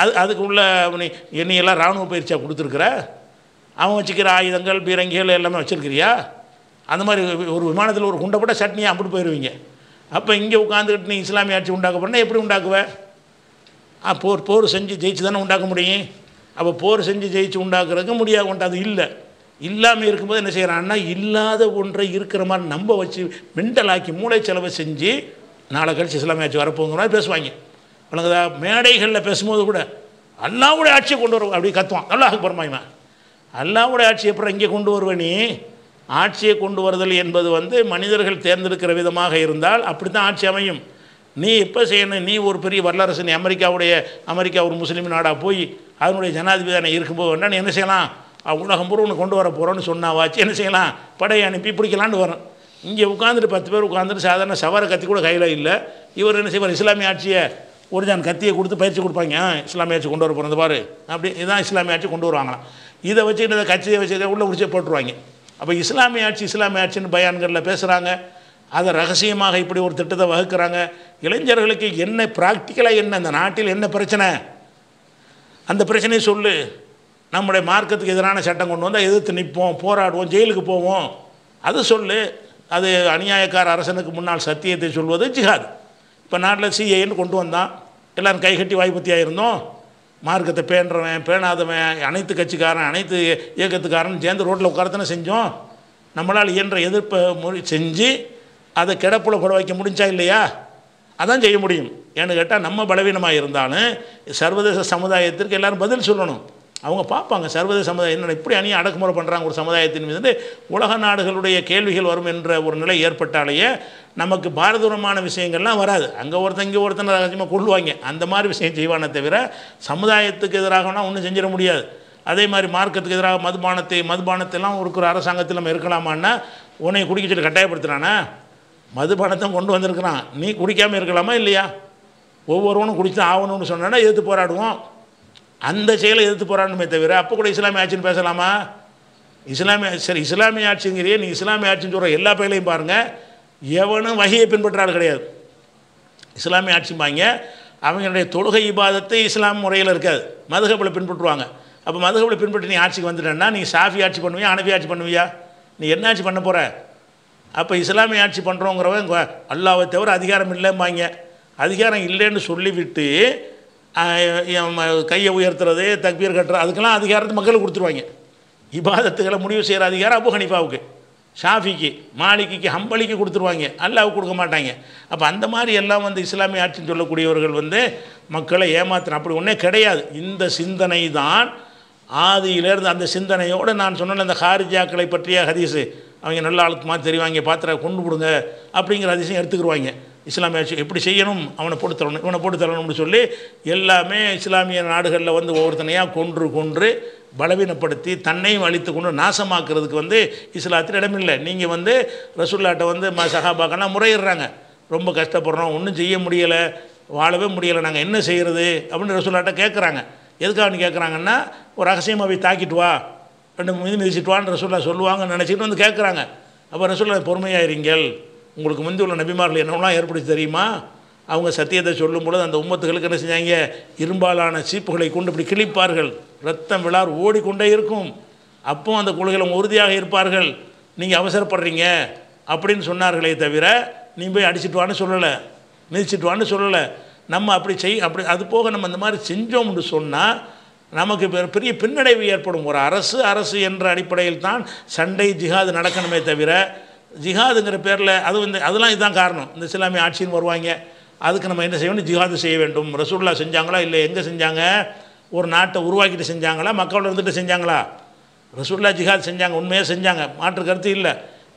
அது அதுக்கு உள்ள நீ என்னையெல்லாம் இராணுவ பயிற்சியாக கொடுத்துருக்குற அவன் வச்சுக்கிற ஆயுதங்கள் பீரங்கிகள் எல்லாமே வச்சுருக்கிறியா அந்த மாதிரி ஒரு விமானத்தில் ஒரு குண்டை போட்ட சட்னியை அப்படி போயிடுவீங்க அப்போ இங்கே உட்காந்துக்கிட்டு நீ இஸ்லாமிய ஆட்சி உண்டாக்க போனால் எப்படி உண்டாக்குவேன் போர் போர் செஞ்சு ஜெயிச்சு தானே உண்டாக்க முடியும் அப்போ போர் செஞ்சு ஜெயிச்சு உண்டாக்குறதுக்கு முடியாது கொண்டாது இல்லை இல்லாமல் இருக்கும்போது என்ன செய்கிறான்னா இல்லாத ஒன்றை இருக்கிற மாதிரி நம்ப வச்சு மெண்டலாக்கி மூளை செலவை செஞ்சு நாளை கழிச்சு இஸ்லாமிய ஆட்சி வரப்போங்கிற மாதிரி பேசுவாங்க வழங்குதா மேடைகளில் பேசும்போது கூட அல்லாவுடைய ஆட்சியை கொண்டு வருவோம் அப்படி கத்துவான் நல்லா பெருமாயுமா அல்லாவுடைய ஆட்சி எப்படி இங்கே கொண்டு வருவேனே ஆட்சியை கொண்டு வருதல் என்பது வந்து மனிதர்கள் தேர்ந்தெடுக்கிற விதமாக இருந்தால் அப்படி தான் ஆட்சி அமையும் நீ இப்போ செய்யணும் நீ ஒரு பெரிய வல்லரசு நீ அமெரிக்காவுடைய அமெரிக்கா ஒரு முஸ்லீம் நாடாக போய் அதனுடைய ஜனாதிபதி இருக்கும்போது வேணா நீ என்ன செய்யலாம் உலகம் பூர்வம் கொண்டு வர போகிறோன்னு சொன்னாவாச்சு என்ன செய்யலாம் படையை அனுப்பி பிடிக்கலான்னு வரும் இங்கே உட்காந்துட்டு பத்து பேர் உட்காந்துட்டு சாதாரண சவர கத்தி கூட கையில் இல்லை இவர் என்ன செய்வார் இஸ்லாமிய ஆட்சியை ஒரு ஜான் கத்தியை கொடுத்து பயிற்சி கொடுப்பாங்க இஸ்லாமிய ஆட்சி கொண்டு வர போகிறது பாரு அப்படி இதுதான் இஸ்லாமிய ஆட்சி கொண்டு வருவாங்களாம் இதை வச்சுக்கிட்டு கட்சியை வச்சு உள்ளே குடிச்சே போட்டுருவாங்க அப்போ இஸ்லாமிய ஆட்சி இஸ்லாமிய ஆட்சின்னு பயான்களில் பேசுகிறாங்க அதை ரகசியமாக இப்படி ஒரு திட்டத்தை வகுக்கிறாங்க இளைஞர்களுக்கு என்ன ப்ராக்டிக்கலாக என்ன அந்த நாட்டில் என்ன பிரச்சனை அந்த பிரச்சனையை சொல்லு நம்முடைய மார்க்கத்துக்கு எதிரான சட்டம் கொண்டு வந்தால் எதிர்த்து நிற்போம் போராடுவோம் ஜெயிலுக்கு போவோம் அது சொல்லு அது அநியாயக்கார அரசனுக்கு முன்னால் சத்தியத்தை சொல்வது ஜிஹாது இப்போ நாட்டில் சிஏன்னு கொண்டு வந்தான் எல்லோரும் கைகட்டி வாய்ப்பத்தியாக இருந்தோம் மார்க்கத்தை பேணுறவன் பேணாதவன் அனைத்து கட்சிக்காரன் அனைத்து இயக்கத்துக்காரன் சேர்ந்து ரோட்டில் உட்காரத்தானே செஞ்சோம் நம்மளால் இயன்ற எதிர்ப்பை மொழி செஞ்சு அதை கிடப்பில் கூட வைக்க முடிஞ்சா இல்லையா அதான் செய்ய முடியும் ஏன்னு கேட்டால் நம்ம பலவீனமாக இருந்தாலும் சர்வதேச சமுதாயத்திற்கு எல்லோரும் பதில் சொல்லணும் அவங்க பார்ப்பாங்க சர்வதேச சமுதாயம் என்ன இப்படி அணியை அடக்குமுறை பண்ணுறாங்க ஒரு சமுதாயத்தின் மீது உலக நாடுகளுடைய கேள்விகள் வரும் என்ற ஒரு நிலை ஏற்பட்டாலேயே நமக்கு பாரதூரமான விஷயங்கள்லாம் வராது அங்கே ஒருத்தன் இங்கே ஒருத்தன் கொள்ளுவாங்க கொள்வாங்க அந்த மாதிரி விஷயம் செய்வானே தவிர சமுதாயத்துக்கு எதிராகனா ஒன்றும் செஞ்சிட முடியாது அதே மாதிரி மார்க்கத்துக்கு எதிராக மதுபானத்தை மதுபானத்தெல்லாம் இருக்கிற அரசாங்கத்தில் நம்ம இருக்கலாமான்னா உன்னை குடிக்க சொல்லி மதுபானத்தை கொண்டு வந்திருக்கிறான் நீ குடிக்காமல் இருக்கலாமா இல்லையா ஒவ்வொருவனும் குடிச்சு ஆகணும்னு சொன்னோன்னா எதிர்த்து போராடுவோம் அந்த செயலை எதிர்த்து போராடணுமே தவிர அப்போ கூட இஸ்லாமிய ஆட்சின்னு பேசலாமா இஸ்லாமிய சரி இஸ்லாமிய ஆட்சிங்கிறே நீ இஸ்லாமிய ஆட்சின்னு சொல்கிற எல்லா பயிலையும் பாருங்கள் எவனும் வகையை பின்பற்றாள் கிடையாது இஸ்லாமிய ஆட்சி பாங்க அவங்களுடைய தொழுகை இபாதத்தை இஸ்லாம் முறையில் இருக்காது மதுகப்பில் பின்பற்றுவாங்க அப்போ மதுகப்பில் பின்பற்றி நீ ஆட்சிக்கு வந்துட்டேன்னா நீ சாஃபி ஆட்சி பண்ணுவியா அனபி ஆட்சி பண்ணுவியா நீ என்ன ஆட்சி பண்ண போகிற அப்போ இஸ்லாமிய ஆட்சி பண்ணுறோங்கிறவங்க அல்லாவை தவிர அதிகாரம் இல்லைம்பாங்க அதிகாரம் இல்லைன்னு சொல்லிவிட்டு கையை உயர்த்துறது தக்பீர் கட்டுறது அதுக்கெல்லாம் அதிகாரத்தை மக்களுக்கு கொடுத்துருவாங்க இபாதத்துக்களை முடிவு செய்கிற அதிகாரம் அபு ஹனிஃபாவுக்கு ஷாஃபிக்கு மாளிகைக்கு ஹம்பளிக்கு கொடுத்துருவாங்க அல்லாவுக்கு கொடுக்க மாட்டாங்க அப்போ அந்த மாதிரி எல்லாம் வந்து இஸ்லாமிய ஆட்சின்னு சொல்லக்கூடியவர்கள் வந்து மக்களை ஏமாத்தின அப்படி ஒன்றே கிடையாது இந்த சிந்தனை தான் ஆதியிலேருந்து அந்த சிந்தனையோடு நான் சொன்ன அந்த ஹாரிஜாக்களை பற்றிய ஹதீஸு அவங்க நல்ல ஆளுக்கு மாதிரி தெரிவாங்க பாத்திர கொண்டு கொடுங்க அப்படிங்கிற அதிசயம் எடுத்துக்கிடுவாங்க இஸ்லாமிய எப்படி செய்யணும் அவனை போட்டு தரணும் இவனை போட்டு தரணும்னு சொல்லி எல்லாமே இஸ்லாமிய நாடுகளில் வந்து ஒவ்வொருத்தனையாக கொன்று கொன்று பலவீனப்படுத்தி தன்னையும் அழித்து கொண்டு நாசமாக்குறதுக்கு வந்து இஸ்லாத்தில் இடமில்லை நீங்கள் வந்து ரசுல்லாட்டை வந்து ம சகாபாக்கெல்லாம் முறையிடுறாங்க ரொம்ப கஷ்டப்படுறோம் ஒன்றும் செய்ய முடியலை வாழவே முடியலை நாங்கள் என்ன செய்கிறது அப்படின்னு ரசுல்லாட்டை கேட்குறாங்க எதுக்காக கேட்குறாங்கன்னா ஒரு ரகசியமாக போய் தாக்கிட்டு வா ரெண்டு மீது மிதிச்சிட்டு வான்னு ரசுல்லா சொல்லுவாங்கன்னு நினச்சிக்கிட்டு வந்து கேட்குறாங்க அப்போ ரசுல்லா பொறுமையாயிருங்கள் உங்களுக்கு முந்தி உள்ள நபிமார்கள் என்னெல்லாம் ஏற்படுத்தி தெரியுமா அவங்க சத்தியத்தை சொல்லும் பொழுது அந்த உம்மத்துகளுக்கு என்ன செஞ்சாங்க இரும்பாலான சீப்புகளை கொண்டு இப்படி கிழிப்பார்கள் ரத்தம் விழார் ஓடிக்கொண்டே இருக்கும் அப்போ அந்த குழுகளும் உறுதியாக இருப்பார்கள் நீங்கள் அவசரப்படுறீங்க அப்படின்னு சொன்னார்களே தவிர நீ போய் அடிச்சிட்டு வான்னு சொல்லலை மிதிச்சிட்டு வான்னு சொல்லலை நம்ம அப்படி செய் அப்படி அது போக நம்ம இந்த மாதிரி செஞ்சோம்னு சொன்னால் நமக்கு பெரிய பின்னடைவு ஏற்படும் ஒரு அரசு அரசு என்ற அடிப்படையில் தான் சண்டை ஜிஹாது நடக்கணுமே தவிர ஜிஹாதுங்கிற பேரில் அதுவும் வந்து அதெல்லாம் இதுதான் காரணம் இந்த இஸ்லாமிய ஆட்சின்னு வருவாங்க அதுக்கு நம்ம என்ன செய்யணும் ஜிஹாது செய்ய வேண்டும் ரசூல்லா செஞ்சாங்களா இல்லை எங்கே செஞ்சாங்க ஒரு நாட்டை உருவாக்கிட்டு செஞ்சாங்களா மக்கள் இருந்துட்டு செஞ்சாங்களா ரசூல்லா ஜிஹாத் செஞ்சாங்க உண்மையாக செஞ்சாங்க மாற்று கருத்து இல்லை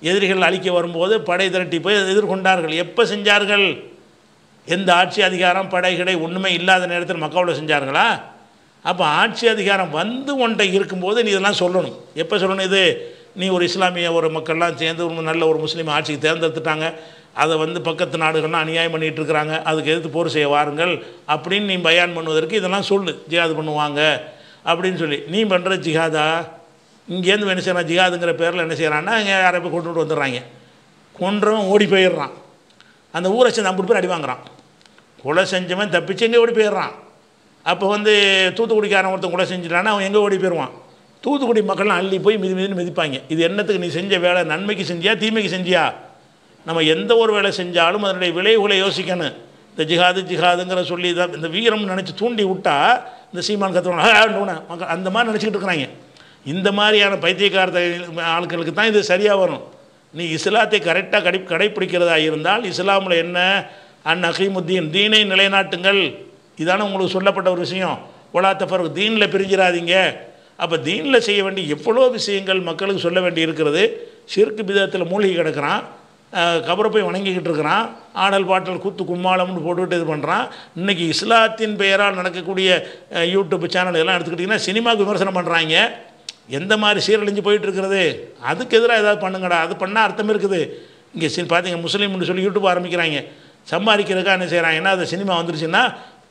எதிரிகள் அழிக்க வரும்போது படை திரட்டி போய் எதிர்கொண்டார்கள் எப்போ செஞ்சார்கள் எந்த ஆட்சி அதிகாரம் படைகளை ஒன்றுமே இல்லாத நேரத்தில் மக்களோட செஞ்சார்களா அப்போ ஆட்சி அதிகாரம் வந்து ஒன்றை இருக்கும்போது நீ இதெல்லாம் சொல்லணும் எப்போ சொல்லணும் இது நீ ஒரு இஸ்லாமிய ஒரு மக்கள்லாம் சேர்ந்து ஒரு நல்ல ஒரு முஸ்லீம் ஆட்சிக்கு தேர்ந்தெடுத்துட்டாங்க அதை வந்து பக்கத்து நாடுகள்லாம் அநியாயம் பண்ணிகிட்டு இருக்கிறாங்க அதுக்கு எதிர்த்து போர் செய்ய வாருங்கள் அப்படின்னு நீ பயான் பண்ணுவதற்கு இதெல்லாம் சொல்லு ஜிஹாது பண்ணுவாங்க அப்படின்னு சொல்லி நீ பண்ணுற ஜிஹாதா இங்கேருந்து என்ன செய்யறான் ஜிஹாதுங்கிற பேரில் என்ன செய்கிறான்னா இங்கே யாரை போய் கொண்டுட்டு வந்துடுறாங்க கொன்றவன் ஓடி போயிடுறான் அந்த ஊரை சேர்ந்து ஐம்பது பேர் அடி வாங்குறான் கொலை செஞ்சவன் தப்பிச்சு எங்கே ஓடி போயிடுறான் அப்போ வந்து தூத்துக்குடிக்காரன் ஒருத்தன் கொலை செஞ்சிட்டான்னா அவன் எங்கே ஓடி போயிடுவான் தூத்துக்குடி மக்கள்லாம் அள்ளி போய் மிதி மிதின்னு மிதிப்பாங்க இது என்னத்துக்கு நீ செஞ்ச வேலை நன்மைக்கு செஞ்சியா தீமைக்கு செஞ்சியா நம்ம எந்த ஒரு வேலை செஞ்சாலும் அதனுடைய விளைவுகளை யோசிக்கணும் இந்த ஜிஹாது ஜிஹாதுங்கிற சொல்லி தான் இந்த வீரம் நினச்சி தூண்டி விட்டால் இந்த சீமான் கற்றுவாங்க மக்கள் அந்த மாதிரி நினச்சிக்கிட்டு இருக்கிறாங்க இந்த மாதிரியான பைத்தியக்காரத்தை ஆட்களுக்கு தான் இது சரியாக வரும் நீ இஸ்லாத்தை கரெக்டாக கடை கடைப்பிடிக்கிறதா இருந்தால் இஸ்லாமில் என்ன அன் அஹிமுத்தீன் தீனை நிலைநாட்டுங்கள் இதான உங்களுக்கு சொல்லப்பட்ட ஒரு விஷயம் ஒலா தீனில் பிரிஞ்சிடாதீங்க அப்போ தீனில் செய்ய வேண்டிய எவ்வளோ விஷயங்கள் மக்களுக்கு சொல்ல வேண்டி இருக்கிறது சிறுக்கு விதத்தில் மூழ்கி கிடக்கிறான் கபரை போய் வணங்கிக்கிட்டு இருக்கிறான் ஆடல் பாட்டல் கூத்து கும்மாளம்னு போட்டுவிட்டு இது பண்ணுறான் இன்றைக்கி இஸ்லாத்தின் பெயரால் நடக்கக்கூடிய யூடியூப் சேனல் எல்லாம் எடுத்துக்கிட்டிங்கன்னா சினிமாவுக்கு விமர்சனம் பண்ணுறாங்க எந்த மாதிரி சீரழிஞ்சு போயிட்டு இருக்கிறது அதுக்கு எதிராக ஏதாவது பண்ணுங்கடா அது பண்ணால் அர்த்தம் இருக்குது இங்கே சி பார்த்தீங்க முஸ்லீம்னு சொல்லி யூடியூப் ஆரம்பிக்கிறாங்க சம்பாதிக்கிறதுக்காக என்ன செய்கிறாங்க ஏன்னா அந்த சினிமா வந்துருச்சுன்னா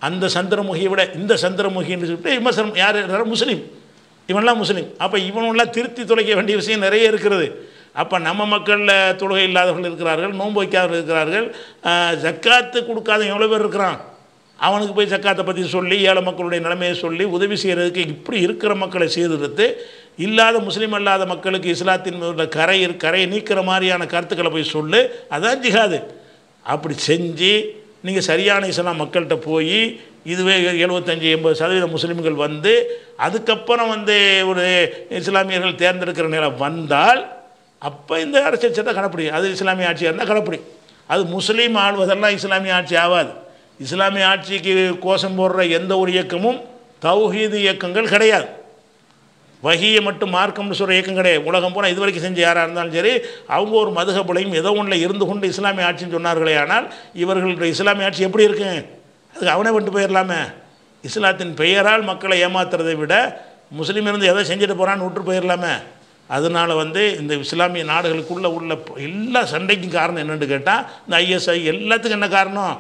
அந்த சந்திரமுகியை விட இந்த சந்திரமுகின்னு சொல்லிட்டு விமர்சனம் யார் முஸ்லீம் இவன்லாம் முஸ்லீம் அப்போ இவனெல்லாம் திருத்தி தொலைக்க வேண்டிய விஷயம் நிறைய இருக்கிறது அப்போ நம்ம மக்களில் தொழுகை இல்லாதவர்கள் இருக்கிறார்கள் நோன்பு வைக்காதவர்கள் இருக்கிறார்கள் ஜக்காத்து கொடுக்காத எவ்வளோ பேர் இருக்கிறான் அவனுக்கு போய் ஜக்காத்தை பற்றி சொல்லி ஏழை மக்களுடைய நிலைமையை சொல்லி உதவி செய்கிறதுக்கு இப்படி இருக்கிற மக்களை சீர்திருத்து இல்லாத முஸ்லீம் அல்லாத மக்களுக்கு இஸ்லாத்தின் உள்ள கரை கரையை நீக்கிற மாதிரியான கருத்துக்களை போய் சொல்லு அதான் ஜிகாது அப்படி செஞ்சு நீங்கள் சரியான இஸ்லாம் மக்கள்கிட்ட போய் இதுவே எழுபத்தஞ்சி எண்பது சதவீத முஸ்லீம்கள் வந்து அதுக்கப்புறம் வந்து ஒரு இஸ்லாமியர்கள் தேர்ந்தெடுக்கிற நிலை வந்தால் அப்போ இந்த அரசியல் சட்டம் கடைப்பிடி அது இஸ்லாமிய ஆட்சியாக இருந்தால் கடைப்பிடி அது முஸ்லீம் ஆள்வதெல்லாம் இஸ்லாமிய ஆட்சி ஆகாது இஸ்லாமிய ஆட்சிக்கு கோஷம் போடுற எந்த ஒரு இயக்கமும் தௌஹீது இயக்கங்கள் கிடையாது வகியை மட்டும் மார்க்கம்னு சொல்கிற இயக்கம் கிடையாது உலகம் போனால் இது வரைக்கும் செஞ்ச யாராக இருந்தாலும் சரி அவங்க ஒரு மதுகபுலையும் ஏதோ ஒன்றில் இருந்து கொண்டு இஸ்லாமிய ஆட்சின்னு சொன்னார்களே ஆனால் இவர்களுடைய இஸ்லாமிய ஆட்சி எப்படி இருக்கு அதுக்கு அவனே விட்டு போயிடலாமே இஸ்லாத்தின் பெயரால் மக்களை ஏமாத்துறதை விட முஸ்லீம் இருந்து எதை செஞ்சுட்டு போகிறான்னு விட்டு போயிடலாமே அதனால் வந்து இந்த இஸ்லாமிய நாடுகளுக்குள்ளே உள்ள எல்லா சண்டைக்கும் காரணம் என்னென்னு கேட்டால் இந்த ஐஎஸ்ஐ எல்லாத்துக்கும் என்ன காரணம்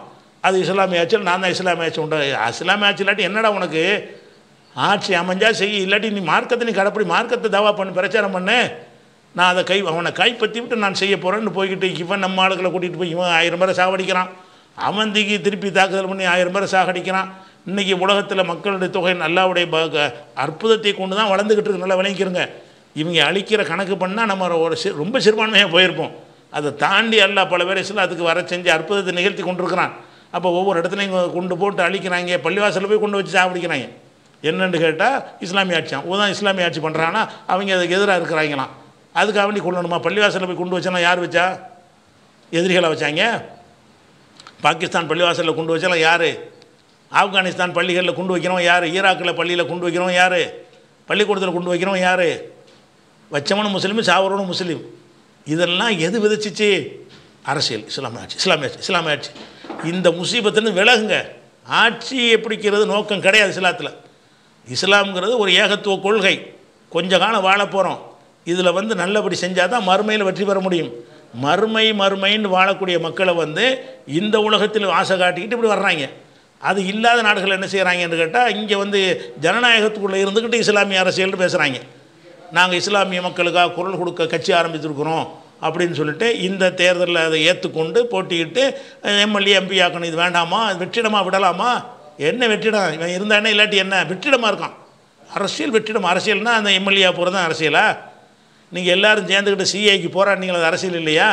அது இஸ்லாமிய ஆட்சியில் நான் தான் இஸ்லாமிய ஆட்சி உண்டு இஸ்லாமிய ஆட்சி இல்லாட்டி என்னடா உனக்கு ஆட்சி அமைஞ்சால் செய் இல்லாட்டி நீ மார்க்கத்தை நீ கடப்படி மார்க்கத்தை தவா பண்ணு பிரச்சாரம் பண்ணு நான் அதை கை அவனை கைப்பற்றி விட்டு நான் செய்ய போகிறேன்னு போய்கிட்டு இவன் நம்ம ஆளுகளை கூட்டிகிட்டு போய் இவன் ஆயிரம் பேரை சாவடிக்கிறான் அவன் திக்கி திருப்பி தாக்குதல் பண்ணி ஆயிரம் பேரை சாகடிக்கிறான் இன்றைக்கி உலகத்தில் மக்களுடைய தொகை நல்லாவுடைய அற்புதத்தை கொண்டு தான் வளர்ந்துக்கிட்டு இருக்கு நல்லா விளங்கிருங்க இவங்க அழிக்கிற கணக்கு பண்ணால் நம்ம ஒரு சி ரொம்ப சிறுபான்மையாக போயிருப்போம் அதை தாண்டி அல்ல பல பேர் அதுக்கு வர செஞ்சு அற்புதத்தை நிகழ்த்தி கொண்டிருக்கிறான் அப்போ ஒவ்வொரு இடத்துலையும் கொண்டு போட்டு அழிக்கிறாங்க பள்ளிவாசலில் போய் கொண்டு வச்சு சாப்பிடிக்கிறாங்க என்னென்னு கேட்டால் இஸ்லாமிய ஆட்சியான் ஊதான் இஸ்லாமிய ஆட்சி பண்ணுறான்னா அவங்க அதுக்கு எதிராக இருக்கிறாங்களாம் அதுக்காக வேண்டி கொள்ளணுமா பள்ளிவாசலில் போய் கொண்டு வச்சனா யார் வச்சா எதிரிகளாக வச்சாங்க பாகிஸ்தான் பள்ளிவாசலில் கொண்டு வச்சாலும் யார் ஆப்கானிஸ்தான் பள்ளிகளில் கொண்டு வைக்கிறோம் யார் ஈராக்கில் பள்ளியில் கொண்டு வைக்கிறோம் யார் பள்ளிக்கூடத்தில் கொண்டு வைக்கிறோம் யார் வச்சவனும் முஸ்லீம் சாவரனும் முஸ்லீம் இதெல்லாம் எது விதைச்சிச்சு அரசியல் இஸ்லாமிய ஆட்சி இஸ்லாமிய ஆட்சி இஸ்லாமிய ஆட்சி இந்த முசீபத்துலேருந்து விலகுங்க ஆட்சியை பிடிக்கிறது நோக்கம் கிடையாது இஸ்லாத்தில் இஸ்லாம்ங்கிறது ஒரு ஏகத்துவ கொள்கை கொஞ்ச காலம் வாழ போகிறோம் இதில் வந்து நல்லபடி செஞ்சால் தான் மறுமையில் வெற்றி பெற முடியும் மறுமை மறுமைன்னு வாழக்கூடிய மக்களை வந்து இந்த உலகத்தில் ஆசை காட்டிக்கிட்டு இப்படி வர்றாங்க அது இல்லாத நாடுகள் என்ன செய்கிறாங்கன்னு கேட்டால் இங்கே வந்து ஜனநாயகத்துக்குள்ளே இருந்துக்கிட்டு இஸ்லாமிய அரசியல்னு பேசுகிறாங்க நாங்கள் இஸ்லாமிய மக்களுக்காக குரல் கொடுக்க கட்சி ஆரம்பிச்சிருக்கிறோம் அப்படின்னு சொல்லிட்டு இந்த தேர்தலில் அதை ஏற்றுக்கொண்டு போட்டிக்கிட்டு எம்எல்ஏ எம்பி ஆக்கணும் இது வேண்டாமா வெற்றிடமாக விடலாமா என்ன வெற்றிடம் இவன் இருந்தானே இல்லாட்டி என்ன வெற்றிடமாக இருக்கான் அரசியல் வெற்றிடம் அரசியல்னால் அந்த எம்எல்ஏ போகிறது தான் அரசியலா நீங்கள் எல்லோரும் சேர்ந்துக்கிட்டு சிஐக்கு போராடினீங்களா அது அரசியல் இல்லையா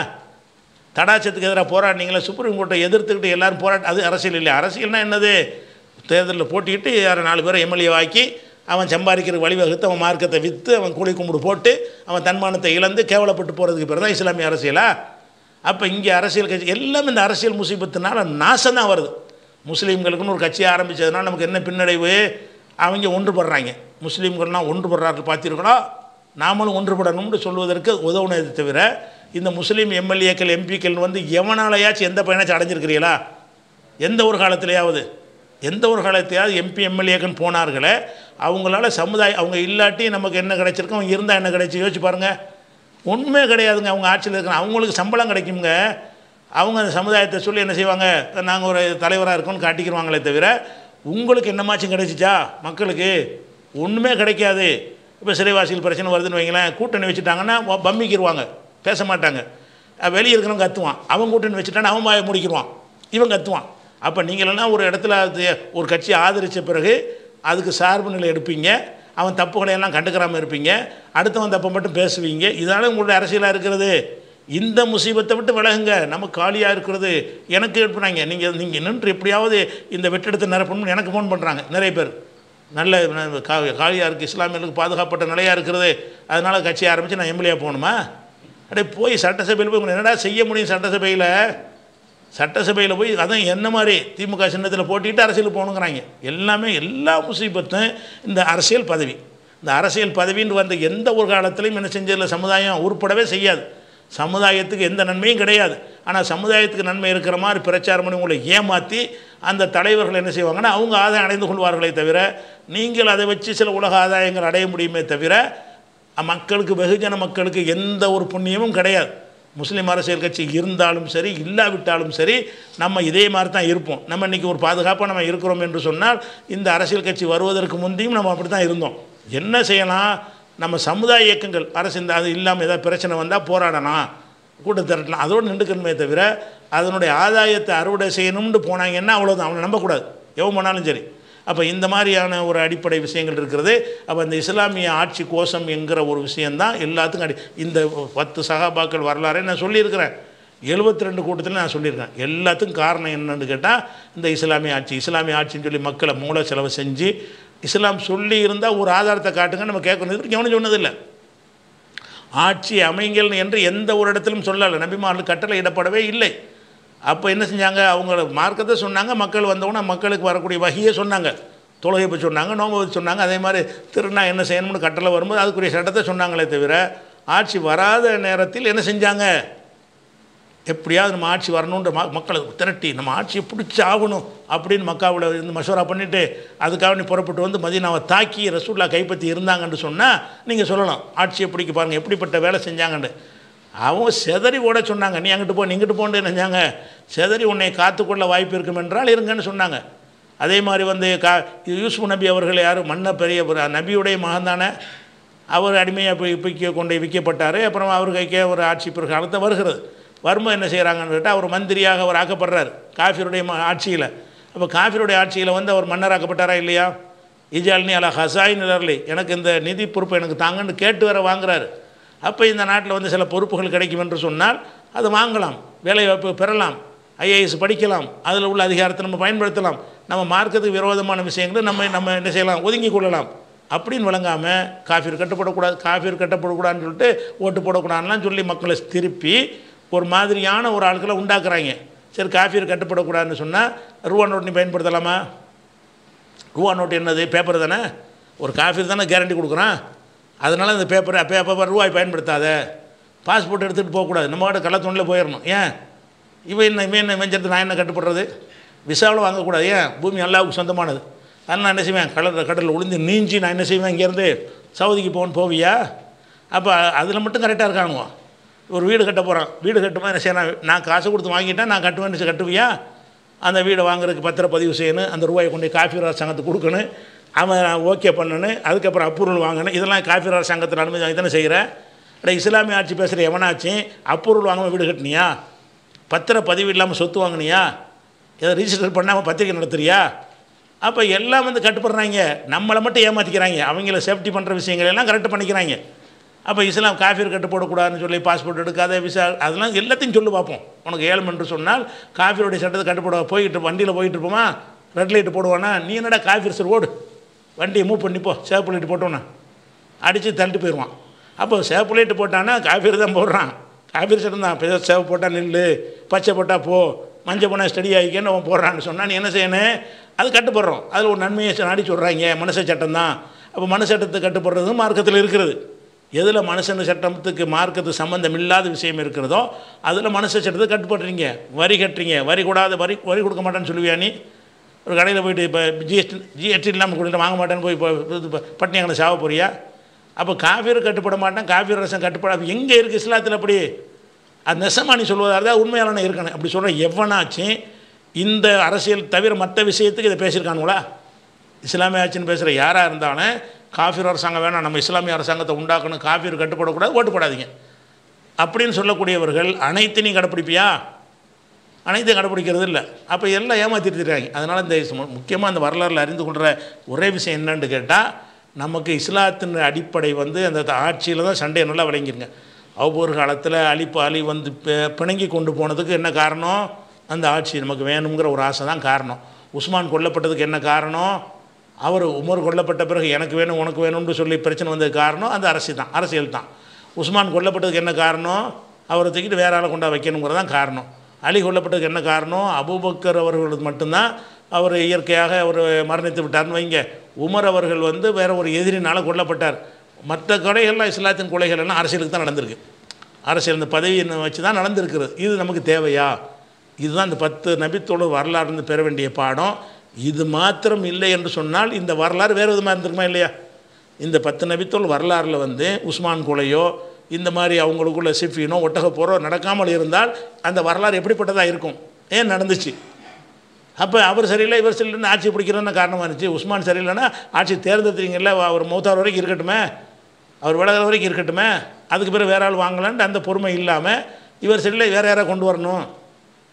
தடாச்சத்துக்கு எதிராக போராடினீங்களா சுப்ரீம் கோர்ட்டை எதிர்த்துக்கிட்டு எல்லோரும் போராட்ட அது அரசியல் இல்லையா அரசியல்னால் என்னது தேர்தலில் போட்டிக்கிட்டு யாரை நாலு பேரை எம்எல்ஏ ஆக்கி அவன் சம்பாதிக்கிற வழிவகுத்து அவன் மார்க்கத்தை விற்று அவன் கூலி கும்பிடு போட்டு அவன் தன்மானத்தை இழந்து கேவலப்பட்டு போகிறதுக்கு பிறகு தான் இஸ்லாமிய அரசியலா அப்போ இங்கே அரசியல் கட்சி எல்லாம் இந்த அரசியல் முசிபத்தினால நாசம் தான் வருது முஸ்லீம்களுக்குன்னு ஒரு கட்சி ஆரம்பித்ததுனால நமக்கு என்ன பின்னடைவு அவங்க ஒன்றுபடுறாங்க முஸ்லீம்கள்லாம் ஒன்றுபடுறார்கள் பார்த்திருக்கோனா நாமளும் ஒன்றுபடணும்னு சொல்வதற்கு உதவுனது தவிர இந்த முஸ்லீம் எம்எல்ஏக்கள் எம்பிக்கள் வந்து எவனாலையாச்சும் எந்த பயனாச்சும் அடைஞ்சிருக்கிறீங்களா எந்த ஒரு காலத்திலேயாவது எந்த ஒரு காலத்தையாவது எம்பி எம்எல்ஏக்கன்னு போனார்களே அவங்களால சமுதாயம் அவங்க இல்லாட்டி நமக்கு என்ன கிடைச்சிருக்கோம் அவங்க இருந்தால் என்ன கிடைச்சி யோசிச்சு பாருங்கள் உண்மையே கிடையாதுங்க அவங்க ஆட்சியில் இருக்கிற அவங்களுக்கு சம்பளம் கிடைக்குங்க அவங்க அந்த சமுதாயத்தை சொல்லி என்ன செய்வாங்க நாங்கள் ஒரு தலைவராக இருக்கோன்னு காட்டிக்கிடுவாங்களே தவிர உங்களுக்கு என்னமாச்சும் கிடைச்சிச்சா மக்களுக்கு ஒன்றுமே கிடைக்காது இப்போ சிறைவாசிகள் பிரச்சனை வருதுன்னு வைங்களேன் கூட்டணி வச்சுட்டாங்கன்னா பம்மிக்கிடுவாங்க பேச மாட்டாங்க வெளியே இருக்கிறவங்க கத்துவான் அவன் கூட்டணி வச்சுட்டானா அவன் வாயை முடிக்கிடுவான் இவன் கத்துவான் அப்போ நீங்களெல்லாம் ஒரு இடத்துல ஒரு கட்சி ஆதரித்த பிறகு அதுக்கு சார்பு நிலை எடுப்பீங்க அவன் தப்புகளையெல்லாம் கண்டுக்கிறாமல் இருப்பீங்க அடுத்தவன் தப்பை மட்டும் பேசுவீங்க இதனால் உங்களுடைய அரசியலாக இருக்கிறது இந்த முசீபத்தை விட்டு விலகுங்க நம்ம காலியாக இருக்கிறது எனக்கு எழுப்புனாங்க நீங்கள் நீங்கள் நின்று எப்படியாவது இந்த வெட்டெடுத்து நிரப்பணும்னு எனக்கு ஃபோன் பண்ணுறாங்க நிறைய பேர் நல்ல காலியாக இருக்குது இஸ்லாமியர்களுக்கு பாதுகாப்பட்ட நிலையாக இருக்கிறது அதனால் கட்சி ஆரம்பித்து நான் எம்எல்ஏ போகணுமா அப்படியே போய் சட்டசபையில் போய் என்னடா செய்ய முடியும் சட்டசபையில் சட்டசபையில் போய் அதுவும் என்ன மாதிரி திமுக சின்னத்தில் போட்டிட்டு அரசியல் போகணுங்கிறாங்க எல்லாமே எல்லா முசீபத்தும் இந்த அரசியல் பதவி இந்த அரசியல் பதவின்னு வந்த எந்த ஒரு காலத்திலையும் என்ன செஞ்சதில் சமுதாயம் உருப்படவே செய்யாது சமுதாயத்துக்கு எந்த நன்மையும் கிடையாது ஆனால் சமுதாயத்துக்கு நன்மை இருக்கிற மாதிரி பிரச்சாரம் பண்ணி உங்களை ஏமாற்றி அந்த தலைவர்கள் என்ன செய்வாங்கன்னா அவங்க ஆதாயம் அடைந்து கொள்வார்களே தவிர நீங்கள் அதை வச்சு சில உலக ஆதாயங்கள் அடைய முடியுமே தவிர மக்களுக்கு வெகுஜன மக்களுக்கு எந்த ஒரு புண்ணியமும் கிடையாது முஸ்லீம் அரசியல் கட்சி இருந்தாலும் சரி இல்லாவிட்டாலும் சரி நம்ம இதே மாதிரி தான் இருப்போம் நம்ம இன்றைக்கி ஒரு பாதுகாப்பாக நம்ம இருக்கிறோம் என்று சொன்னால் இந்த அரசியல் கட்சி வருவதற்கு முந்தையும் நம்ம அப்படி தான் இருந்தோம் என்ன செய்யலாம் நம்ம சமுதாய இயக்கங்கள் அரசு இந்த அது இல்லாமல் ஏதாவது பிரச்சனை வந்தால் போராடலாம் கூட்டம் திரட்டலாம் அதோடு நின்றுக்கணுமே தவிர அதனுடைய ஆதாயத்தை அறுவடை செய்யணும்னு போனாங்கன்னா அவ்வளோதான் அவனை நம்பக்கூடாது எவ்வளோ போனாலும் சரி அப்போ இந்த மாதிரியான ஒரு அடிப்படை விஷயங்கள் இருக்கிறது அப்போ இந்த இஸ்லாமிய ஆட்சி கோஷம் என்கிற ஒரு விஷயந்தான் எல்லாத்துக்கும் அடி இந்த பத்து சகாபாக்கள் வரலாறே நான் சொல்லியிருக்கிறேன் எழுபத்தி ரெண்டு கூட்டத்தில் நான் சொல்லியிருக்கேன் எல்லாத்துக்கும் காரணம் என்னென்னு கேட்டால் இந்த இஸ்லாமிய ஆட்சி இஸ்லாமிய ஆட்சின்னு சொல்லி மக்களை மூல செலவு செஞ்சு இஸ்லாம் சொல்லி இருந்தால் ஒரு ஆதாரத்தை காட்டுங்க நம்ம கேட்கணும் எவனும் சொன்னதில்லை ஆட்சி அமைங்கள் என்று எந்த ஒரு இடத்திலும் சொல்லலை நபிமார்கள் கட்டளை இடப்படவே இல்லை அப்போ என்ன செஞ்சாங்க அவங்க மார்க்கத்தை சொன்னாங்க மக்கள் வந்தவொன்னே மக்களுக்கு வரக்கூடிய வகையை சொன்னாங்க தொழுகை இப்போ சொன்னாங்க நோம்பு வச்சு சொன்னாங்க அதே மாதிரி திருநா என்ன செய்யணும்னு கட்டளை வரும்போது அதுக்குரிய சட்டத்தை சொன்னாங்களே தவிர ஆட்சி வராத நேரத்தில் என்ன செஞ்சாங்க எப்படியாவது நம்ம ஆட்சி வரணுன்ற மக்களை திரட்டி நம்ம ஆட்சியை பிடிச்சி ஆகணும் அப்படின்னு மக்காவில் இருந்து மஷோரா பண்ணிவிட்டு அதுக்காக நீ புறப்பட்டு வந்து மதினாவை தாக்கி ரசூல்லா கைப்பற்றி இருந்தாங்கன்னு சொன்னால் நீங்கள் சொல்லலாம் ஆட்சியை பிடிக்க பாருங்கள் எப்படிப்பட்ட வேலை செஞ்சாங்கன்னு அவங்க செதறி ஓட சொன்னாங்க நீ அங்கிட்டு போ நீங்கிட்டு போகணுன்னு நினைஞ்சாங்க செதறி உன்னை காத்துக்கொள்ள வாய்ப்பு இருக்கும் என்றால் இருங்கன்னு சொன்னாங்க அதே மாதிரி வந்து கா யூஸ்ஃபு நபி அவர்கள் யாரும் மன்ன பெரிய நபியுடைய மகந்தான அவர் அடிமையாக போய் விற்க கொண்டு விற்கப்பட்டார் அப்புறம் அவர் கைக்கே ஒரு ஆட்சி பிற்காலத்தை வருகிறது வர்மம் என்ன செய்கிறாங்கன்னு கேட்டால் அவர் மந்திரியாக அவர் ஆக்கப்படுறார் காஃபியருடைய ஆட்சியில் அப்போ காஃபியருடைய ஆட்சியில் வந்து அவர் மன்னராக்கப்பட்டாரா இல்லையா இஜாலினி அலா ஹசாய் நிலர்லி எனக்கு இந்த நிதி பொறுப்பு எனக்கு தாங்கன்னு கேட்டு வர வாங்குறாரு அப்போ இந்த நாட்டில் வந்து சில பொறுப்புகள் கிடைக்கும் என்று சொன்னால் அது வாங்கலாம் வேலைவாய்ப்பு பெறலாம் ஐஏஎஸ் படிக்கலாம் அதில் உள்ள அதிகாரத்தை நம்ம பயன்படுத்தலாம் நம்ம மார்க்கத்துக்கு விரோதமான விஷயங்களை நம்ம நம்ம என்ன செய்யலாம் ஒதுங்கி கொள்ளலாம் அப்படின்னு வழங்காமல் காஃபியர் கட்டப்படக்கூடாது காஃபியர் கட்டப்படக்கூடாதுன்னு சொல்லிட்டு ஓட்டு போடக்கூடாதுலாம் சொல்லி மக்களை திருப்பி ஒரு மாதிரியான ஒரு ஆட்களை உண்டாக்குறாங்க சரி காஃபியில் கட்டுப்படக்கூடாதுன்னு சொன்னால் ரூபா நோட் நீ பயன்படுத்தலாமா ரூபா நோட்டு என்னது பேப்பர் தானே ஒரு காஃபி தானே கேரண்டி கொடுக்குறான் அதனால் அந்த பேப்பரை பேப்பர் ரூபாய் பயன்படுத்தாத பாஸ்போர்ட் எடுத்துகிட்டு போகக்கூடாது நம்ம கிட்ட கள்ளத்துணில் போயிடணும் ஏன் இவன் என்ன இவன் என்ன வெஞ்சது நான் என்ன கட்டுப்படுறது விசாவில் வாங்கக்கூடாது ஏன் பூமி அல்லாவுக்கு சொந்தமானது அதனால் நான் என்ன செய்வேன் கடல் கடலில் உளுந்து நீஞ்சி நான் என்ன செய்வேன் இங்கேருந்து சவுதிக்கு போகணுன்னு போவியா அப்போ அதில் மட்டும் கரெக்டாக இருக்கானுவோம் ஒரு வீடு கட்ட போகிறான் வீடு கட்டுமா என்ன செய்யலாம் நான் காசு கொடுத்து வாங்கிட்டேன் நான் கட்டுவேன்னு கட்டுவியா அந்த வீடு வாங்குறதுக்கு பத்திர பதிவு செய்யணும் அந்த ரூபாயை கொண்டு காஃபி ரார் சங்கத்துக்கு கொடுக்கணும் அவன் ஓகே பண்ணணும் அதுக்கப்புறம் அப்ரூவல் வாங்கணும் இதெல்லாம் காஃபி ரார் சங்கத்தில் அனுமதி வாங்கி தானே செய்கிற அட இஸ்லாமிய ஆட்சி பேசுகிற எவனாச்சும் அப்ரூவல் வாங்காமல் வீடு கட்டினியா பத்திர பதிவு இல்லாமல் சொத்து வாங்கினியா இதை ரிஜிஸ்டர் பண்ணாமல் பத்திரிக்கை நடத்துறியா அப்போ எல்லாம் வந்து கட்டுப்படுறாங்க நம்மளை மட்டும் ஏமாற்றிக்கிறாங்க அவங்கள சேஃப்டி பண்ணுற விஷயங்கள் எல்லாம் கரெக்டாக பண்ணிக்கிறாங்க அப்போ இஸ்லாம் காஃபீர் கட்டு போடக்கூடாதுன்னு சொல்லி பாஸ்போர்ட் எடுக்காத விசா அதெல்லாம் எல்லாத்தையும் சொல்லி பார்ப்போம் உனக்கு ஏலம் என்று சொன்னால் காஃபியோடைய சட்டத்தை கட்டுப்போட போய்கிட்டு வண்டியில் போயிட்டு இருப்போமா ரெட் லைட்டு போடுவானா நீ என்னடா காஃபீர் சார் ஓடு வண்டியை மூவ் பண்ணிப்போ சேப்பு லைட்டு போட்டோன்னா அடித்து தள்ளிட்டு போயிடுவான் அப்போ சேப்பு லைட்டு போட்டான்னா காஃபீர் தான் போடுறான் காஃபீர் சட்டம் தான் பெரிய சேவை போட்டால் நெல் பச்சை போட்டால் போ மஞ்சள் போனால் ஸ்டடி ஆகிக்கன்னு அவன் போடுறான்னு சொன்னால் நீ என்ன செய்யணும் அது கட்டுப்படுறோம் அதில் ஒரு நன்மையை நாடி சொல்கிறாங்க மனுஷ சட்டம் தான் அப்போ மனசட்டத்தை கட்டுப்படுறதும் மார்க்கத்தில் இருக்கிறது எதில் மனுஷன் சட்டத்துக்கு மார்க்கத்துக்கு சம்மந்தம் இல்லாத விஷயம் இருக்கிறதோ அதில் மனுஷ சட்டத்தை கட்டுப்படுறீங்க வரி கட்டுறீங்க வரி கூடாது வரி வரி கொடுக்க மாட்டேன்னு சொல்லுவியா நீ ஒரு கடையில் போயிட்டு இப்போ ஜிஎஸ்டி ஜிஎஸ்டி இல்லாமல் கொடுத்து வாங்க மாட்டேன்னு போய் பட்டினி எங்களை சாவ போறியா அப்போ காஃபீர் கட்டுப்பட மாட்டேன் காஃபி ரசம் கட்டுப்பட எங்கே இருக்குது இஸ்லாத்தில் அப்படி அது நெசமா நீ சொல்வதாக இருந்தால் உண்மையான இருக்கணும் அப்படி சொல்கிற எவனாச்சும் இந்த அரசியல் தவிர மற்ற விஷயத்துக்கு இதை பேசியிருக்கானுங்களா இஸ்லாமிய ஆட்சின்னு பேசுகிற யாராக இருந்தாலும் காஃபீர் அரசாங்கம் வேணாம் நம்ம இஸ்லாமிய அரசாங்கத்தை உண்டாக்கணும் காஃபீர் கட்டுப்படக்கூடாது ஓட்டு போடாதீங்க அப்படின்னு சொல்லக்கூடியவர்கள் அனைத்து நீ கடைப்பிடிப்பியா அனைத்தையும் கடைப்பிடிக்கிறது இல்லை அப்போ எல்லாம் ஏமாற்றிருக்கிறாங்க அதனால் இந்த முக்கியமாக இந்த வரலாறில் அறிந்து கொள்கிற ஒரே விஷயம் என்னன்னு கேட்டால் நமக்கு இஸ்லாத்தின் அடிப்படை வந்து அந்த ஆட்சியில் தான் சண்டையை நல்லா விளங்கிருங்க அவ்வொரு காலத்தில் அழிப்பு அழி வந்து பிணங்கி கொண்டு போனதுக்கு என்ன காரணம் அந்த ஆட்சி நமக்கு வேணுங்கிற ஒரு ஆசை தான் காரணம் உஸ்மான் கொல்லப்பட்டதுக்கு என்ன காரணம் அவர் உமர் கொல்லப்பட்ட பிறகு எனக்கு வேணும் உனக்கு வேணும்னு சொல்லி பிரச்சனை வந்தது காரணம் அந்த அரசு தான் அரசியல் தான் உஸ்மான் கொல்லப்பட்டதுக்கு என்ன காரணம் அவரை தூக்கிட்டு வேற ஆளை கொண்டா வைக்கணுங்கிறது தான் காரணம் அலி கொல்லப்பட்டதுக்கு என்ன காரணம் அபுபக்கர் அவர்களுக்கு மட்டும்தான் அவர் இயற்கையாக அவர் மரணித்து விட்டார்னு வைங்க உமர் அவர்கள் வந்து வேறு ஒரு எதிரினால் கொல்லப்பட்டார் மற்ற கொலைகள்லாம் இஸ்லாத்தின் கொலைகள் எல்லாம் அரசியலுக்கு தான் நடந்திருக்கு அரசியல் இந்த பதவியை வச்சு தான் நடந்திருக்கிறது இது நமக்கு தேவையா இதுதான் இந்த பத்து நபித்தோடு வரலாறுன்னு பெற வேண்டிய பாடம் இது மாத்திரம் இல்லை என்று சொன்னால் இந்த வரலாறு வேறு விதமாக இருந்திருக்குமா இல்லையா இந்த பத்து நபித்தோல் வரலாறில் வந்து உஸ்மான் குலையோ இந்த மாதிரி அவங்களுக்குள்ள சிஃபினோ ஒட்டக போகிறோ நடக்காமல் இருந்தால் அந்த வரலாறு எப்படிப்பட்டதாக இருக்கும் ஏன் நடந்துச்சு அப்போ அவர் சரியில்லை இவர் சரியில்லைன்னு ஆட்சி பிடிக்கிறோன்னு காரணமாக இருந்துச்சு உஸ்மான் சரியில்லைன்னா ஆட்சி தேர்ந்தெடுத்தீங்கல்ல அவர் மூத்தார் வரைக்கும் இருக்கட்டுமே அவர் விலகிற வரைக்கும் இருக்கட்டுமே அதுக்கு பிறகு வேற ஆள் வாங்கலான்ட்டு அந்த பொறுமை இல்லாமல் இவர் சரியில்லை வேறு யாராக கொண்டு வரணும்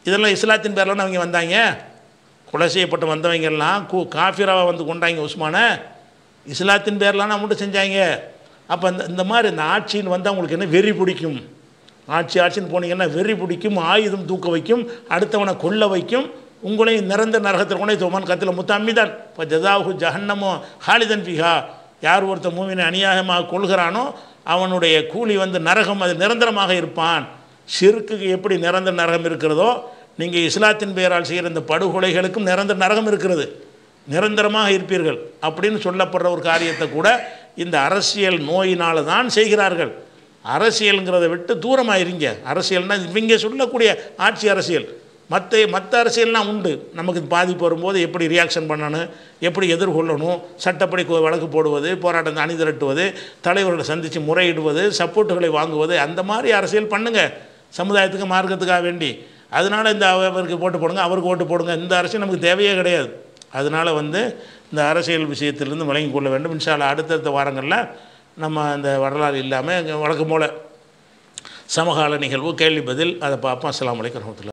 இதெல்லாம் இஸ்லாத்தின் பேரில் அவங்க வந்தாங்க கொலை செய்யப்பட்டு வந்தவங்கெல்லாம் கூ காஃபிராவை வந்து கொண்டாங்க உஸ்மானை இஸ்லாத்தின் பேர்லாம் மட்டும் செஞ்சாங்க அப்போ இந்த இந்த மாதிரி இந்த ஆட்சின்னு வந்து அவங்களுக்கு என்ன வெறி பிடிக்கும் ஆட்சி ஆட்சின்னு போனீங்கன்னா வெறி பிடிக்கும் ஆயுதம் தூக்க வைக்கும் அடுத்தவனை கொல்ல வைக்கும் உங்களையும் நிறந்த நரகத்தில் கொண்டே தோமான் கத்தில் முத்தாமிதான் இப்போ ஜதாஹு ஜஹன்னமோ ஹாலிதன் பிஹா யார் ஒருத்த மூவினை அநியாயமாக கொள்கிறானோ அவனுடைய கூலி வந்து நரகம் அது நிரந்தரமாக இருப்பான் சிறுக்கு எப்படி நிரந்தர நரகம் இருக்கிறதோ நீங்கள் இஸ்லாத்தின் பெயரால் செய்கிற இந்த படுகொலைகளுக்கும் நிரந்தர நரகம் இருக்கிறது நிரந்தரமாக இருப்பீர்கள் அப்படின்னு சொல்லப்படுற ஒரு காரியத்தை கூட இந்த அரசியல் நோயினால் தான் செய்கிறார்கள் அரசியலுங்கிறத விட்டு தூரமாக இருங்க அரசியல்னால் இவங்க சொல்லக்கூடிய ஆட்சி அரசியல் மற்ற மற்ற அரசியல்லாம் உண்டு நமக்கு பாதிப்பு வரும்போது எப்படி ரியாக்ஷன் பண்ணணும் எப்படி எதிர்கொள்ளணும் சட்டப்படி வழக்கு போடுவது போராட்டத்தை அணி திரட்டுவது தலைவர்களை சந்தித்து முறையிடுவது சப்போர்ட்டுகளை வாங்குவது அந்த மாதிரி அரசியல் பண்ணுங்கள் சமுதாயத்துக்கு மார்க்கத்துக்காக வேண்டி அதனால் இந்த அவருக்கு ஓட்டு போடுங்க அவருக்கு ஓட்டு போடுங்க இந்த அரசு நமக்கு தேவையே கிடையாது அதனால் வந்து இந்த அரசியல் விஷயத்திலேருந்து வழங்கி கொள்ள வேண்டும் இன்ஷால்ல அடுத்தடுத்த வாரங்களில் நம்ம அந்த வரலாறு இல்லாமல் வழக்கம் போல் சமகால நிகழ்வு கேள்வி பதில் அதை பார்ப்போம் அஸ்லாம் வலைக்கம் வரமத்துல